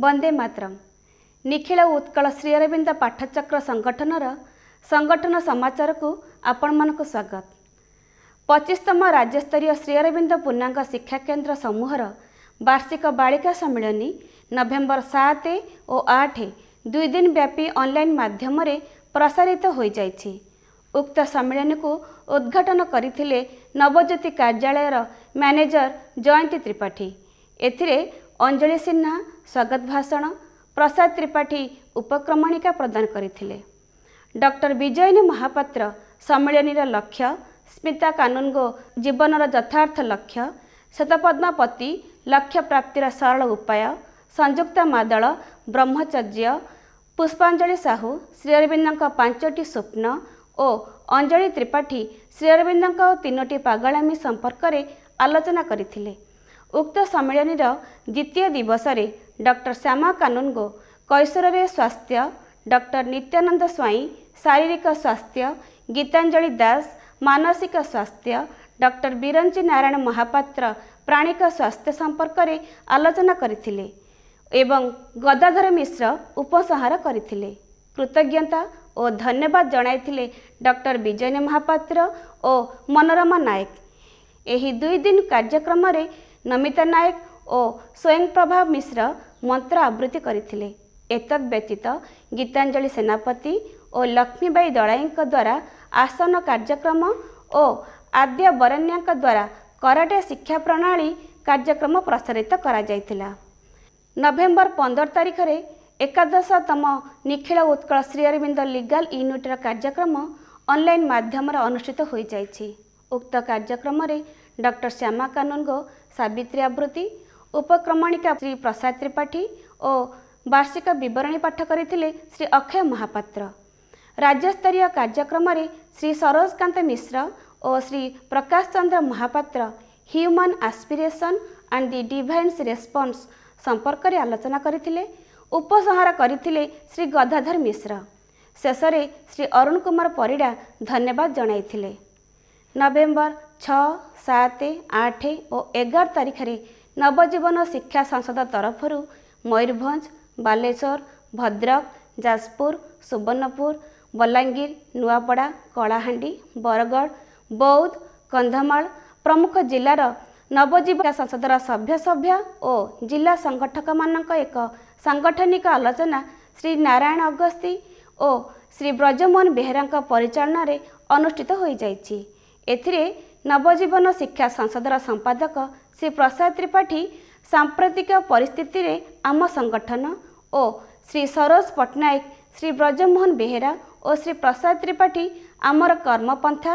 ବନ୍ଦେ ମାତରମ୍ ନିଖିଳ ଉତ୍କଳ ଶ୍ରୀଅରବିନ୍ଦ ପାଠଚକ୍ର ସଂଗଠନର ସଂଗଠନ ସମାଚାରକୁ ଆପଣମାନଙ୍କୁ ସ୍ୱାଗତ ପଚିଶତମ ରାଜ୍ୟସ୍ତରୀୟ ଶ୍ରୀଅରବିନ୍ଦ ପୂର୍ଣ୍ଣାଙ୍ଗ ଶିକ୍ଷାକେନ୍ଦ୍ର ସମୂହର ବାର୍ଷିକ ବାଳିକା ସମ୍ମିଳନୀ ନଭେମ୍ବର ସାତ ଓ ଆଠ ଦୁଇ ଦିନ ବ୍ୟାପୀ ଅନ୍ଲାଇନ୍ ମାଧ୍ୟମରେ ପ୍ରସାରିତ ହୋଇଯାଇଛି ଉକ୍ତ ସମ୍ମିଳନୀକୁ ଉଦ୍ଘାଟନ କରିଥିଲେ ନବଜ୍ୟୋତି କାର୍ଯ୍ୟାଳୟର ମ୍ୟାନେଜର ଜୟନ୍ତୀ ତ୍ରିପାଠୀ ଏଥିରେ ଅଞ୍ଜଳି ସିହ୍ନା ସ୍ୱାଗତ ଭାଷଣ ପ୍ରସାଦ ତ୍ରିପାଠୀ ଉପକ୍ରମଣିକା ପ୍ରଦାନ କରିଥିଲେ ଡକ୍ଟର ବିଜୟିନୀ ମହାପାତ୍ର ସମ୍ମିଳନୀର ଲକ୍ଷ୍ୟ ସ୍ମିତା କାନୁନଗୋ ଜୀବନର ଯଥାର୍ଥ ଲକ୍ଷ୍ୟ ଶତପଦ୍ମପତି ପ୍ରାପ୍ତିର ସରଳ ଉପାୟ ସଂଯୁକ୍ତ ମାଦଳ ବ୍ରହ୍ମଚର୍ଯ୍ୟ ପୁଷ୍ପାଞ୍ଜଳି ସାହୁ ଶ୍ରୀଅରବିନ୍ଦଙ୍କ ପାଞ୍ଚଟି ସ୍ୱପ୍ନ ଓ ଅଞ୍ଜଳି ତ୍ରିପାଠୀ ଶ୍ରୀଅରବିନ୍ଦଙ୍କ ତିନୋଟି ପାଗଳାମୀ ସମ୍ପର୍କରେ ଆଲୋଚନା କରିଥିଲେ ଉକ୍ତ ସମ୍ମିଳନୀର ଦ୍ୱିତୀୟ ଦିବସରେ ଡକ୍ଟର ଶ୍ୟାମା କାନୁନଗୋ କୈଶୋରରେ ସ୍ୱାସ୍ଥ୍ୟ ଡକ୍ଟର ନିତ୍ୟାନନ୍ଦ ସ୍ୱାଇଁ ଶାରୀରିକ ସ୍ୱାସ୍ଥ୍ୟ ଗୀତାଞ୍ଜଳି ଦାସ ମାନସିକ ସ୍ୱାସ୍ଥ୍ୟ ଡକ୍ଟର ବିରଞ୍ଚି ନାରାୟଣ ମହାପାତ୍ର ପ୍ରାଣିକ ସ୍ୱାସ୍ଥ୍ୟ ସମ୍ପର୍କରେ ଆଲୋଚନା କରିଥିଲେ ଏବଂ ଗଦାଧର ମିଶ୍ର ଉପସଂହାର କରିଥିଲେ କୃତଜ୍ଞତା ଓ ଧନ୍ୟବାଦ ଜଣାଇଥିଲେ ଡକ୍ଟର ବିଜୟ ମହାପାତ୍ର ଓ ମନୋରମା ନାୟକ ଏହି ଦୁଇ ଦିନ କାର୍ଯ୍ୟକ୍ରମରେ ନମିତା ନାୟକ ଓ ସ୍ୱୟଂପ୍ରଭା ମିଶ୍ର ମନ୍ତ୍ର ଆବୃତ୍ତି କରିଥିଲେ ଏତଦ୍ ବ୍ୟତୀତ ଗୀତାଞ୍ଜଳି ସେନାପତି ଓ ଲକ୍ଷ୍ମୀବାଈ ଦଳାଇଙ୍କ ଦ୍ୱାରା ଆସନ କାର୍ଯ୍ୟକ୍ରମ ଓ ଆଦ୍ୟ ବରନ୍ୟାଙ୍କ ଦ୍ୱାରା କରାଟେ ଶିକ୍ଷା ପ୍ରଣାଳୀ କାର୍ଯ୍ୟକ୍ରମ ପ୍ରସାରିତ କରାଯାଇଥିଲା ନଭେମ୍ବର ପନ୍ଦର ତାରିଖରେ ଏକାଦଶତମ ନିଖିଳ ଉତ୍କଳ ଶ୍ରୀ ଅରବିନ୍ଦ ଲିଗାଲ୍ ୟୁନିଟ୍ର କାର୍ଯ୍ୟକ୍ରମ ଅନଲାଇନ୍ ମାଧ୍ୟମରେ ଅନୁଷ୍ଠିତ ହୋଇଯାଇଛି ଉକ୍ତ କାର୍ଯ୍ୟକ୍ରମରେ ଡକ୍ଟର ଶ୍ୟାମା କାନୁନ୍ଙ୍କ ସାବିତ୍ରୀ ଆବୃତ୍ତି ଉପକ୍ରମଣିକା ଶ୍ରୀ ପ୍ରସାଦ ତ୍ରିପାଠୀ ଓ ବାର୍ଷିକ ବିବରଣୀ ପାଠ କରିଥିଲେ ଶ୍ରୀ ଅକ୍ଷୟ ମହାପାତ୍ର ରାଜ୍ୟସ୍ତରୀୟ କାର୍ଯ୍ୟକ୍ରମରେ ଶ୍ରୀ ସରୋଜକାନ୍ତ ମିଶ୍ର ଓ Shri Prakash Chandra Mohapatra human aspiration and the divine's response ସମ୍ପର୍କରେ ଆଲୋଚନା କରିଥିଲେ ଉପସଂହାର କରିଥିଲେ ଶ୍ରୀ ଗଦାଧର ମିଶ୍ର ଶେଷରେ ଶ୍ରୀ ଅରୁଣ କୁମାର ପରିଡ଼ା ଧନ୍ୟବାଦ ଜଣାଇଥିଲେ ନଭେମ୍ବର ଛଅ ସାତ ଆଠ ଓ ଏଗାର ତାରିଖରେ ନବଜୀବନ ଶିକ୍ଷା ସଂସଦ ତରଫରୁ ମୟୂରଭଞ୍ଜ ବାଲେଶ୍ୱର ଭଦ୍ରକ ଯାଜପୁର ସୁବର୍ଣ୍ଣପୁର ବଲାଙ୍ଗୀର ନୂଆପଡ଼ା କଳାହାଣ୍ଡି ବରଗଡ଼ ବୌଦ୍ଧ କନ୍ଧମାଳ ପ୍ରମୁଖ ଜିଲ୍ଲାର ନବଜୀବନ ସଂସଦର ସଭ୍ୟସଭ୍ୟା ଓ ଜିଲ୍ଲା ସଂଗଠକମାନଙ୍କ ଏକ ସାଙ୍ଗଠନିକ ଆଲୋଚନା ଶ୍ରୀ ନାରାୟଣ ଅଗସ୍ତି ଓ ଶ୍ରୀ ବ୍ରଜମୋହନ ବେହେରାଙ୍କ ପରିଚାଳନାରେ ଅନୁଷ୍ଠିତ ହୋଇଯାଇଛି ଏଥିରେ ନବଜୀବନ ଶିକ୍ଷା ସଂସଦର ସମ୍ପାଦକ ଶ୍ରୀ ପ୍ରସାଦ ତ୍ରିପାଠୀ ସାମ୍ପ୍ରତିକ ପରିସ୍ଥିତିରେ ଆମ ସଂଗଠନ ଓ ଶ୍ରୀ ସରୋଜ ପଟ୍ଟନାୟକ ଶ୍ରୀ ବ୍ରଜମୋହନ ବେହେରା ଓ ଶ୍ରୀ ପ୍ରସାଦ ତ୍ରିପାଠୀ ଆମର କର୍ମପନ୍ଥା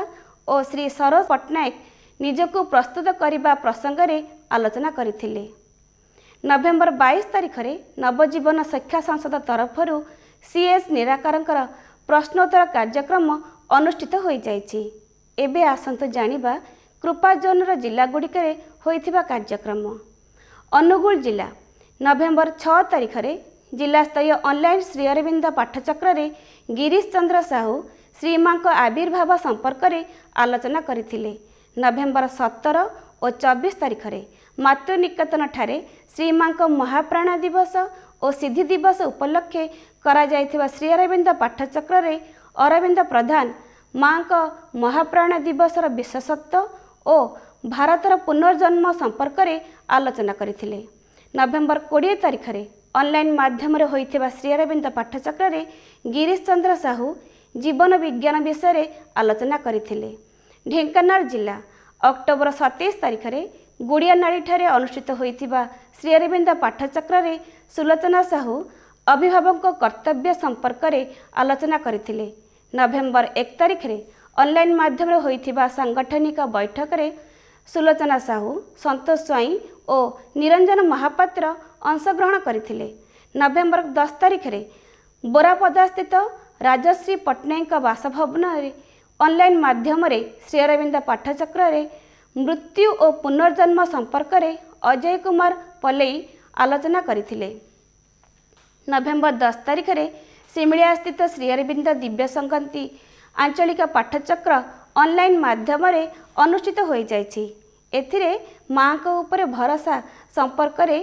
ଓ ଶ୍ରୀ ସରୋଜ ପଟ୍ଟନାୟକ ନିଜକୁ ପ୍ରସ୍ତୁତ କରିବା ପ୍ରସଙ୍ଗରେ ଆଲୋଚନା କରିଥିଲେ ନଭେମ୍ବର ବାଇଶ ତାରିଖରେ ନବଜୀବନ ଶିକ୍ଷା ସଂସଦ ତରଫରୁ ସିଏସ୍ ନିରାକାରଙ୍କର ପ୍ରଶ୍ନୋତ୍ତର କାର୍ଯ୍ୟକ୍ରମ ଅନୁଷ୍ଠିତ ହୋଇଯାଇଛି ଏବେ ଆସନ୍ତୁ ଜାଣିବା କୃପା ଜୋନ୍ର ଜିଲ୍ଲାଗୁଡ଼ିକରେ ହୋଇଥିବା କାର୍ଯ୍ୟକ୍ରମ ଅନୁଗୁଳ ଜିଲ୍ଲା ନଭେମ୍ବର ଛଅ ତାରିଖରେ ଜିଲ୍ଲାସ୍ତରୀୟ ଅନ୍ଲାଇନ୍ ଶ୍ରୀ ଅରବିନ୍ଦ ପାଠଚକ୍ରରେ ଗିରିଶ ଚନ୍ଦ୍ର ସାହୁ ଶ୍ରୀମାଙ୍କ ଆବିର୍ଭାବ ସମ୍ପର୍କରେ ଆଲୋଚନା କରିଥିଲେ ନଭେମ୍ବର ସତର ଓ ଚବିଶ ତାରିଖରେ ମାତୃନିକେତନଠାରେ ଶ୍ରୀମାଙ୍କ ମହାପ୍ରାଣ ଦିବସ ଓ ସିଦ୍ଧି ଦିବସ ଉପଲକ୍ଷେ କରାଯାଇଥିବା ଶ୍ରୀ ଅରବିନ୍ଦ ପାଠଚକ୍ରରେ ଅରବିନ୍ଦ ପ୍ରଧାନ ମାଙ୍କ ମହାପ୍ରାଣ ଦିବସର ବିଶେଷତ୍ୱ ଓ ଭାରତର ପୁନର୍ଜନ୍ମ ସମ୍ପର୍କରେ ଆଲୋଚନା କରିଥିଲେ ନଭେମ୍ବର କୋଡ଼ିଏ ତାରିଖରେ ଅନଲାଇନ୍ ମାଧ୍ୟମରେ ହୋଇଥିବା ଶ୍ରୀଅରବିନ୍ଦ ପାଠଚକ୍ରରେ ଗିରିଶ ଚନ୍ଦ୍ର ସାହୁ ଜୀବନ ବିଜ୍ଞାନ ବିଷୟରେ ଆଲୋଚନା କରିଥିଲେ ଢେଙ୍କାନାଳ ଜିଲ୍ଲା ଅକ୍ଟୋବର ସତେଇଶ ତାରିଖରେ ଗୁଡ଼ିଆନାଳିଠାରେ ଅନୁଷ୍ଠିତ ହୋଇଥିବା ଶ୍ରୀଅରବିନ୍ଦ ପାଠଚକ୍ରରେ ସୁଲୋଚନା ସାହୁ ଅଭିଭାବକଙ୍କ କର୍ତ୍ତବ୍ୟ ସମ୍ପର୍କରେ ଆଲୋଚନା କରିଥିଲେ ନଭେମ୍ବର ଏକ ତାରିଖରେ ଅନଲାଇନ୍ ମାଧ୍ୟମରେ ହୋଇଥିବା ସାଂଗଠନିକ ବୈଠକରେ ସୁଲୋଚନା ସାହୁ ସନ୍ତୋଷ ସ୍ୱାଇଁ ଓ ନିରଞ୍ଜନ ମହାପାତ୍ର ଅଂଶଗ୍ରହଣ କରିଥିଲେ ନଭେମ୍ବର ଦଶ ତାରିଖରେ ବୋରାପଦାସ୍ଥିତ ରାଜଶ୍ରୀ ପଟ୍ଟନାୟକଙ୍କ ବାସଭବନରେ ଅନଲାଇନ୍ ମାଧ୍ୟମରେ ଶ୍ରୀଅରବିନ୍ଦ ପାଠଚକ୍ରରେ ମୃତ୍ୟୁ ଓ ପୁନର୍ଜନ୍ମ ସମ୍ପର୍କରେ ଅଜୟ କୁମାର ପଲେଇ ଆଲୋଚନା କରିଥିଲେ ନଭେମ୍ବର ଦଶ ତାରିଖରେ ଶିମିଳିଆସ୍ଥିତ ଶ୍ରୀଅରବିନ୍ଦ ଦିବ୍ୟ ସଂକ୍ରାନ୍ତି ଆଞ୍ଚଳିକ ପାଠଚକ୍ର ଅନଲାଇନ୍ ମାଧ୍ୟମରେ ଅନୁଷ୍ଠିତ ହୋଇଯାଇଛି ଏଥିରେ ମାଆଙ୍କ ଉପରେ ଭରସା ସମ୍ପର୍କରେ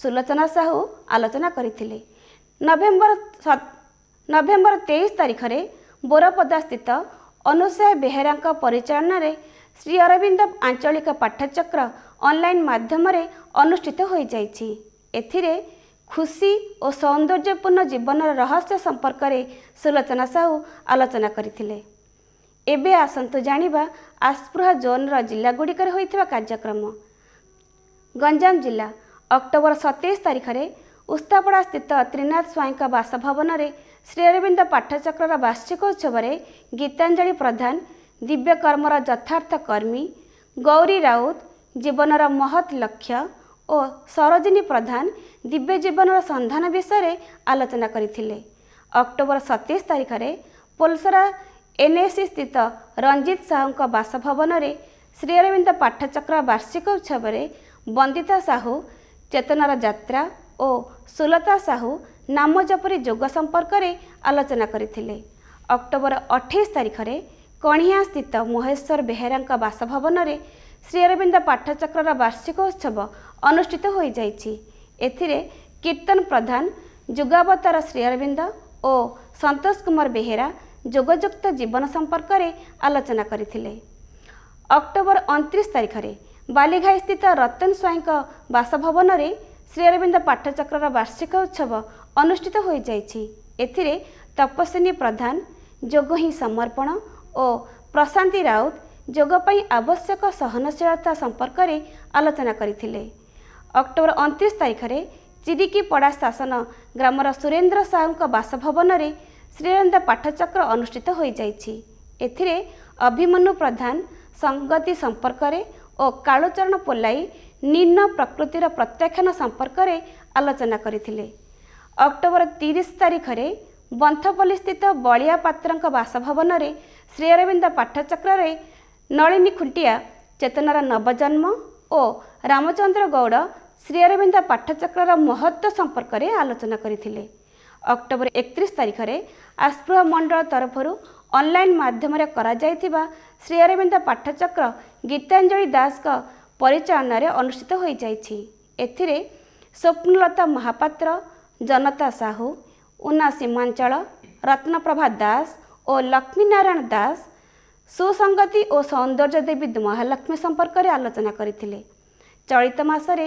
ସୁଲୋଚନା ସାହୁ ଆଲୋଚନା କରିଥିଲେ ନଭେମ୍ବର ନଭେମ୍ବର ତେଇଶ ତାରିଖରେ ବୋରପଦାସ୍ଥିତ ଅନୁସୟ ବେହେରାଙ୍କ ପରିଚାଳନାରେ ଶ୍ରୀ ଅରବିନ୍ଦ ଆଞ୍ଚଳିକ ପାଠ୍ୟଚକ୍ର ଅନଲାଇନ୍ ମାଧ୍ୟମରେ ଅନୁଷ୍ଠିତ ହୋଇଯାଇଛି ଏଥିରେ ଖୁସି ଓ ସୌନ୍ଦର୍ଯ୍ୟପୂର୍ଣ୍ଣ ଜୀବନର ରହସ୍ୟ ସମ୍ପର୍କରେ ସୁଲୋଚନା ସାହୁ ଆଲୋଚନା କରିଥିଲେ ଏବେ ଆସନ୍ତୁ ଜାଣିବା ଆସ୍ପୃହା ଜୋନ୍ର ଜିଲ୍ଲାଗୁଡ଼ିକରେ ହୋଇଥିବା କାର୍ଯ୍ୟକ୍ରମ ଗଞ୍ଜାମ ଜିଲ୍ଲା ଅକ୍ଟୋବର ସତେଇଶ ତାରିଖରେ ଉସ୍ତାପଡ଼ାସ୍ଥିତ ତ୍ରିନାଥ ସ୍ୱାଇଁଙ୍କ ବାସଭବନରେ ଶ୍ରୀ ଅରବିନ୍ଦ ପାଠଚକ୍ରର ବାର୍ଷିକ ଉତ୍ସବରେ ଗୀତାଞ୍ଜଳି ପ୍ରଧାନ ଦିବ୍ୟକର୍ମର ଯଥାର୍ଥ କର୍ମୀ ଗୌରୀ ରାଉତ ଜୀବନର ମହତ୍ ଲକ୍ଷ୍ୟ ଓ ସରୋଜିନୀ ପ୍ରଧାନ ଦିବ୍ୟ ଜୀବନର ସନ୍ଧାନ ବିଷୟରେ ଆଲୋଚନା କରିଥିଲେ ଅକ୍ଟୋବର ସତେଇଶ ତାରିଖରେ ପୋଲସରା ଏନ୍ଏସି ସ୍ଥିତ ରଞ୍ଜିତ ସାହୁଙ୍କ ବାସଭବନରେ ଶ୍ରୀଅରବିନ୍ଦ ପାଠଚକ୍ର ବାର୍ଷିକ ଉତ୍ସବରେ ବନ୍ଦିତା ସାହୁ ଚେତନାର ଯାତ୍ରା ଓ ସୁଲତା ସାହୁ ନାମ ଜପରି ଯୋଗ ସମ୍ପର୍କରେ ଆଲୋଚନା କରିଥିଲେ ଅକ୍ଟୋବର ଅଠେଇଶ ତାରିଖରେ କଣିହାଁ ସ୍ଥିତ ମହେଶ୍ୱର ବେହେରାଙ୍କ ବାସଭବନରେ ଶ୍ରୀଅରବିନ୍ଦ ପାଠଚକ୍ରର ବାର୍ଷିକ ଉତ୍ସବ ଅନୁଷ୍ଠିତ ହୋଇଯାଇଛି ଏଥିରେ କୀର୍ତ୍ତନ ପ୍ରଧାନ ଯୁଗାବତାର ଶ୍ରୀଅରବିନ୍ଦ ଓ ସନ୍ତୋଷ କୁମାର ବେହେରା ଯୋଗଯୁକ୍ତ ଜୀବନ ସମ୍ପର୍କରେ ଆଲୋଚନା କରିଥିଲେ ଅକ୍ଟୋବର ଅଣତିରିଶ ତାରିଖରେ ବାଲିଘାଇ ସ୍ଥିତ ରତନ ସ୍ୱାଇଁଙ୍କ ବାସଭବନରେ ଶ୍ରୀଅରବିନ୍ଦ ପାଠଚକ୍ରର ବାର୍ଷିକ ଉତ୍ସବ ଅନୁଷ୍ଠିତ ହୋଇଯାଇଛି ଏଥିରେ ତପସ୍ୱିନୀ ପ୍ରଧାନ ଯୋଗ ହିଁ ସମର୍ପଣ ଓ ପ୍ରଶାନ୍ତି ରାଉତ ଯୋଗ ପାଇଁ ଆବଶ୍ୟକ ସହନଶୀଳତା ସମ୍ପର୍କରେ ଆଲୋଚନା କରିଥିଲେ ଅକ୍ଟୋବର ଅଣତିରିଶ ତାରିଖରେ ଚିରିକିପଡ଼ା ଶାସନ ଗ୍ରାମର ସୁରେନ୍ଦ୍ର ସାହୁଙ୍କ ବାସଭବନରେ ଶ୍ରୀରନ୍ଦ ପାଠଚକ୍ର ଅନୁଷ୍ଠିତ ହୋଇଯାଇଛି ଏଥିରେ ଅଭିମନ୍ୟୁ ପ୍ରଧାନ ସଂଗତି ସମ୍ପର୍କରେ ଓ କାଳୁଚରଣ ପୋଲାଇ ନିମ୍ନ ପ୍ରକୃତିର ପ୍ରତ୍ୟାଖ୍ୟାନ ସମ୍ପର୍କରେ ଆଲୋଚନା କରିଥିଲେ ଅକ୍ଟୋବର ତିରିଶ ତାରିଖରେ ବନ୍ଥପଲ୍ଲୀ ସ୍ଥିତ ବଳିଆ ପାତ୍ରଙ୍କ ବାସଭବନରେ ଶ୍ରୀଅରବିନ୍ଦ ପାଠଚକ୍ରରେ ନଳିନୀ ଖୁଣ୍ଟିଆ ଚେତନାର ନବଜନ୍ମ ଓ ରାମଚନ୍ଦ୍ର ଗୌଡ଼ ଶ୍ରୀଅରବିନ୍ଦ ପାଠଚକ୍ରର ମହତ୍ତ୍ୱ ସମ୍ପର୍କରେ ଆଲୋଚନା କରିଥିଲେ ଅକ୍ଟୋବର ଏକତିରିଶ ତାରିଖରେ ଆସ୍ପୃହ ମଣ୍ଡଳ ତରଫରୁ ଅନଲାଇନ୍ ମାଧ୍ୟମରେ କରାଯାଇଥିବା ଶ୍ରୀ ଅରବିନ୍ଦ ପାଠଚକ୍ର ଗୀତାଞ୍ଜଳି ଦାସଙ୍କ ପରିଚାଳନାରେ ଅନୁଷ୍ଠିତ ହୋଇଯାଇଛି ଏଥିରେ ସ୍ୱପ୍ନଲତା ମହାପାତ୍ର ଜନତା ସାହୁ ଉନା ସୀମାଞ୍ଚଳ ରତ୍ନପ୍ରଭା ଦାସ ଓ ଲକ୍ଷ୍ମୀନାରାୟଣ ଦାସ ସୁସଙ୍ଗତି ଓ ସୌନ୍ଦର୍ଯ୍ୟ ଦେବୀ ମହାଲକ୍ଷ୍ମୀ ସମ୍ପର୍କରେ ଆଲୋଚନା କରିଥିଲେ ଚଳିତ ମାସରେ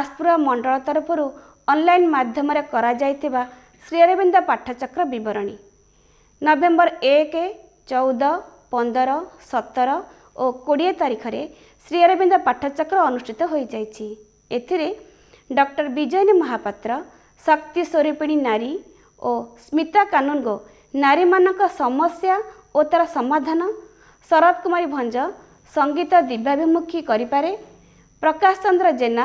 ଆସ୍ପୃହ ମଣ୍ଡଳ ତରଫରୁ ଅନଲାଇନ୍ ମାଧ୍ୟମରେ କରାଯାଇଥିବା ଶ୍ରୀଅରବିନ୍ଦ ପାଠଚକ୍ର ବିବରଣୀ ନଭେମ୍ବର ଏକ ଚଉଦ ପନ୍ଦର ସତର ଓ କୋଡ଼ିଏ ତାରିଖରେ ଶ୍ରୀଅରବିନ୍ଦ ପାଠଚକ୍ର ଅନୁଷ୍ଠିତ ହୋଇଯାଇଛି ଏଥିରେ ଡକ୍ଟର ବିଜୟିନୀ ମହାପାତ୍ର ଶକ୍ତି ସ୍ୱରୂପିଣୀ ନାରୀ ଓ ସ୍ମିତା କାନୁନଗୋ ନାରୀମାନଙ୍କ ସମସ୍ୟା ଓ ତା'ର ସମାଧାନ ଶରତ କୁମାରୀ ଭଞ୍ଜ ସଙ୍ଗୀତ ଦିବ୍ୟାଭିମୁଖୀ କରିପାରେ ପ୍ରକାଶ ଚନ୍ଦ୍ର ଜେନା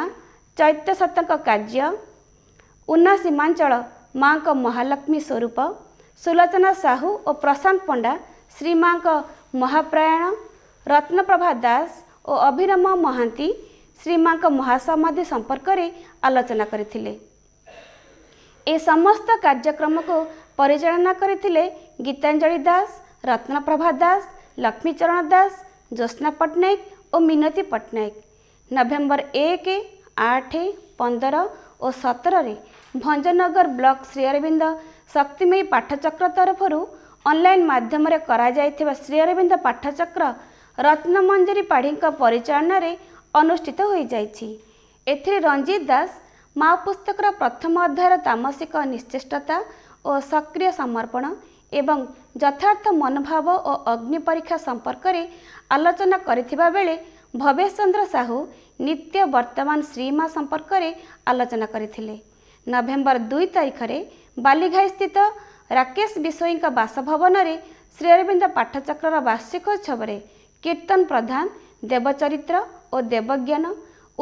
ଚୈତ୍ୟ ସତଙ୍କ କାର୍ଯ୍ୟ ଉନା ସୀମାଞ୍ଚଳ ମାଆଙ୍କ ମହାଲକ୍ଷ୍ମୀ ସ୍ୱରୂପ ସୁଲୋଚନା ସାହୁ ଓ ପ୍ରଶାନ୍ତ ପଣ୍ଡା ଶ୍ରୀମାଙ୍କ ମହାପ୍ରାୟଣ ରତ୍ନପ୍ରଭା ଦାସ ଓ ଅଭିରମ ମହାନ୍ତି ଶ୍ରୀମାଙ୍କ ମହାସମାଧି ସମ୍ପର୍କରେ ଆଲୋଚନା କରିଥିଲେ ଏ ସମସ୍ତ କାର୍ଯ୍ୟକ୍ରମକୁ ପରିଚାଳନା କରିଥିଲେ ଗୀତାଞ୍ଜଳି ଦାସ ରତ୍ନପ୍ରଭା ଦାସ ଲକ୍ଷ୍ମୀଚରଣ ଦାସ ଜ୍ୟୋତ୍ନା ପଟ୍ଟନାୟକ ଓ ମିନତୀ ପଟ୍ଟନାୟକ ନଭେମ୍ବର ଏକ ଆଠ ପନ୍ଦର ଓ ସତରରେ ଭଞ୍ଜନଗର ବ୍ଲକ ଶ୍ରୀଅରବିନ୍ଦ ଶକ୍ତିମୟୀ ପାଠଚକ୍ର ତରଫରୁ ଅନଲାଇନ୍ ମାଧ୍ୟମରେ କରାଯାଇଥିବା ଶ୍ରୀଅରବିନ୍ଦ ପାଠଚକ୍ର ରତ୍ନମଞ୍ଜରୀ ପାଢ଼ୀଙ୍କ ପରିଚାଳନାରେ ଅନୁଷ୍ଠିତ ହୋଇଯାଇଛି ଏଥିରେ ରଞ୍ଜିତ ଦାସ ମା ପୁସ୍ତକର ପ୍ରଥମ ଅଧ୍ୟାୟର ତାମସିକ ନିଶ୍ଚେଷ୍ଟତା ଓ ସକ୍ରିୟ ସମର୍ପଣ ଏବଂ ଯଥାର୍ଥ ମନୋଭାବ ଓ ଅଗ୍ନି ପରୀକ୍ଷା ସମ୍ପର୍କରେ ଆଲୋଚନା କରିଥିବା ବେଳେ ଭବେଶ ଚନ୍ଦ୍ର ସାହୁ ନିତ୍ୟ ବର୍ତ୍ତମାନ ଶ୍ରୀମା ସମ୍ପର୍କରେ ଆଲୋଚନା କରିଥିଲେ ନଭେମ୍ବର ଦୁଇ ତାରିଖରେ ବାଲିଘାଇ ସ୍ଥିତ ରାକେଶ ବିଷୋଇଙ୍କ ବାସଭବନରେ ଶ୍ରୀଅରବିନ୍ଦ ପାଠଚକ୍ରର ବାର୍ଷିକୋତ୍ସବରେ କୀର୍ତ୍ତନ ପ୍ରଧାନ ଦେବଚରିତ୍ର ଓ ଦେବଜ୍ଞାନ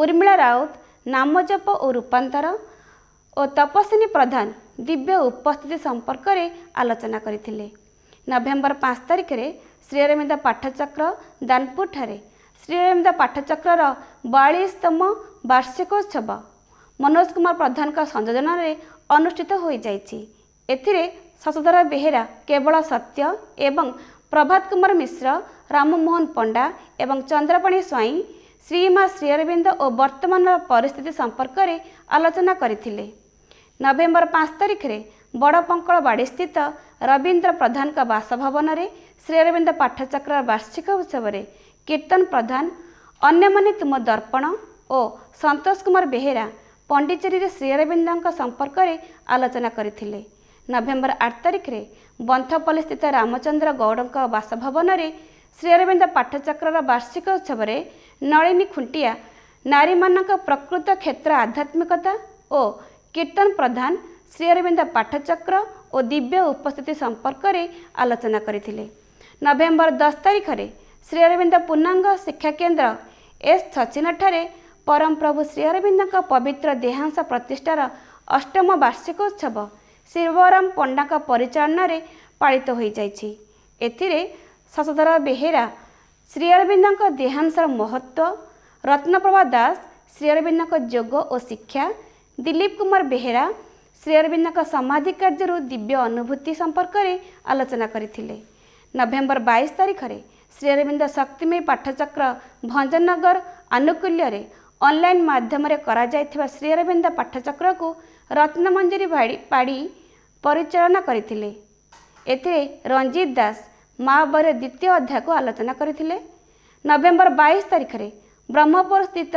ଉର୍ମିଳା ରାଉତ ନାମଜପ ଓ ରୂପାନ୍ତର ଓ ତପସ୍ୱିନୀ ପ୍ରଧାନ ଦିବ୍ୟ ଉପସ୍ଥିତି ସମ୍ପର୍କରେ ଆଲୋଚନା କରିଥିଲେ ନଭେମ୍ବର ପାଞ୍ଚ ତାରିଖରେ ଶ୍ରୀଅରବିନ୍ଦ ପାଠଚକ୍ର ଦାନପୁରଠାରେ ଶ୍ରୀଅରବିନ୍ଦ ପାଠଚକ୍ରର ବୟାଳିଶତମ ଉତ୍ସବ ମନୋଜ କୁମାର ପ୍ରଧାନଙ୍କ ସଂଯୋଜନାରେ ଅନୁଷ୍ଠିତ ହୋଇଯାଇଛି ଏଥିରେ ଶଶଧର ବେହେରା କେବଳ ସତ୍ୟ ଏବଂ ପ୍ରଭାତ କୁମାର ମିଶ୍ର ରାମମୋହନ ପଣ୍ଡା ଏବଂ ଚନ୍ଦ୍ରପାଣି ସ୍ୱାଇଁ ଶ୍ରୀମା ଶ୍ରୀଅରବିନ୍ଦ ଓ ବର୍ତ୍ତମାନର ପରିସ୍ଥିତି ସମ୍ପର୍କରେ ଆଲୋଚନା କରିଥିଲେ ନଭେମ୍ବର ପାଞ୍ଚ ତାରିଖରେ ବଡ଼ପଙ୍କଳ ବାଡ଼ିସ୍ଥିତ ରବୀନ୍ଦ୍ର ପ୍ରଧାନଙ୍କ ବାସଭବନରେ ଶ୍ରୀଅରବିନ୍ଦ ପାଠଚକ୍ରର ବାର୍ଷିକ ଉତ୍ସବରେ କୀର୍ତ୍ତନ ପ୍ରଧାନ ଅନ୍ୟମାନେ ତୁମ ଦର୍ପଣ ଓ ସନ୍ତୋଷ କୁମାର ବେହେରା ପଣ୍ଡିଚେରୀରେ ଶ୍ରୀଅରବିନ୍ଦଙ୍କ ସମ୍ପର୍କରେ ଆଲୋଚନା କରିଥିଲେ ନଭେମ୍ବର ଆଠ ତାରିଖରେ ବନ୍ଥପଲ୍ଲୀସ୍ଥିତ ରାମଚନ୍ଦ୍ର ଗୌଡ଼ଙ୍କ ବାସଭବନରେ ଶ୍ରୀଅରବିନ୍ଦ ପାଠଚକ୍ରର ବାର୍ଷିକ ଉତ୍ସବରେ ନଳିନୀ ଖୁଣ୍ଟିଆ ନାରୀମାନଙ୍କ ପ୍ରକୃତ କ୍ଷେତ୍ର ଆଧ୍ୟାତ୍ମିକତା ଓ କୀର୍ତ୍ତନ ପ୍ରଧାନ ଶ୍ରୀଅରବିନ୍ଦ ପାଠଚକ୍ର ଓ ଦିବ୍ୟ ଉପସ୍ଥିତି ସମ୍ପର୍କରେ ଆଲୋଚନା କରିଥିଲେ ନଭେମ୍ବର ଦଶ ତାରିଖରେ ଶ୍ରୀଅରବିନ୍ଦ ପୂର୍ଣ୍ଣାଙ୍ଗ ଶିକ୍ଷା କେନ୍ଦ୍ର ଏସ୍ ଛଚିନାଠାରେ ପରମପ୍ରଭୁ ଶ୍ରୀଅରବିନ୍ଦଙ୍କ ପବିତ୍ର ଦେହାଂଶ ପ୍ରତିଷ୍ଠାର ଅଷ୍ଟମ ବାର୍ଷିକ ଉତ୍ସବ ଶିବରାମ ପଣ୍ଡାଙ୍କ ପରିଚାଳନାରେ ପାଳିତ ହୋଇଯାଇଛି ଏଥିରେ ଶଶଧର ବେହେରା ଶ୍ରୀଅରବିନ୍ଦଙ୍କ ଦେହାଂଶର ମହତ୍ତ୍ୱ ରତ୍ନପ୍ରଭା ଦାସ ଶ୍ରୀଅରବିନ୍ଦଙ୍କ ଯୋଗ ଓ ଶିକ୍ଷା ଦିଲୀପ କୁମାର ବେହେରା ଶ୍ରୀଅରବିନ୍ଦଙ୍କ ସମାଧି କାର୍ଯ୍ୟରୁ ଦିବ୍ୟ ଅନୁଭୂତି ସମ୍ପର୍କରେ ଆଲୋଚନା କରିଥିଲେ ନଭେମ୍ବର ବାଇଶ ତାରିଖରେ ଶ୍ରୀଅରବିନ୍ଦ ଶକ୍ତିମୟୀ ପାଠଚକ୍ର ଭଞ୍ଜନଗର ଆନୁକୂଲ୍ୟରେ ଅନଲାଇନ୍ ମାଧ୍ୟମରେ କରାଯାଇଥିବା ଶ୍ରୀଅରବିନ୍ଦ ପାଠଚକ୍ରକୁ ରତ୍ନମଞ୍ଜୁରୀ ଭାଡ଼ି ପାଡ଼ି ପରିଚାଳନା କରିଥିଲେ ଏଥିରେ ରଞ୍ଜିତ ଦାସ ମାଓବାଦୀ ଦ୍ୱିତୀୟ ଅଧ୍ୟାୟକୁ ଆଲୋଚନା କରିଥିଲେ ନଭେମ୍ବର ବାଇଶ ତାରିଖରେ ବ୍ରହ୍ମପୁର ସ୍ଥିତ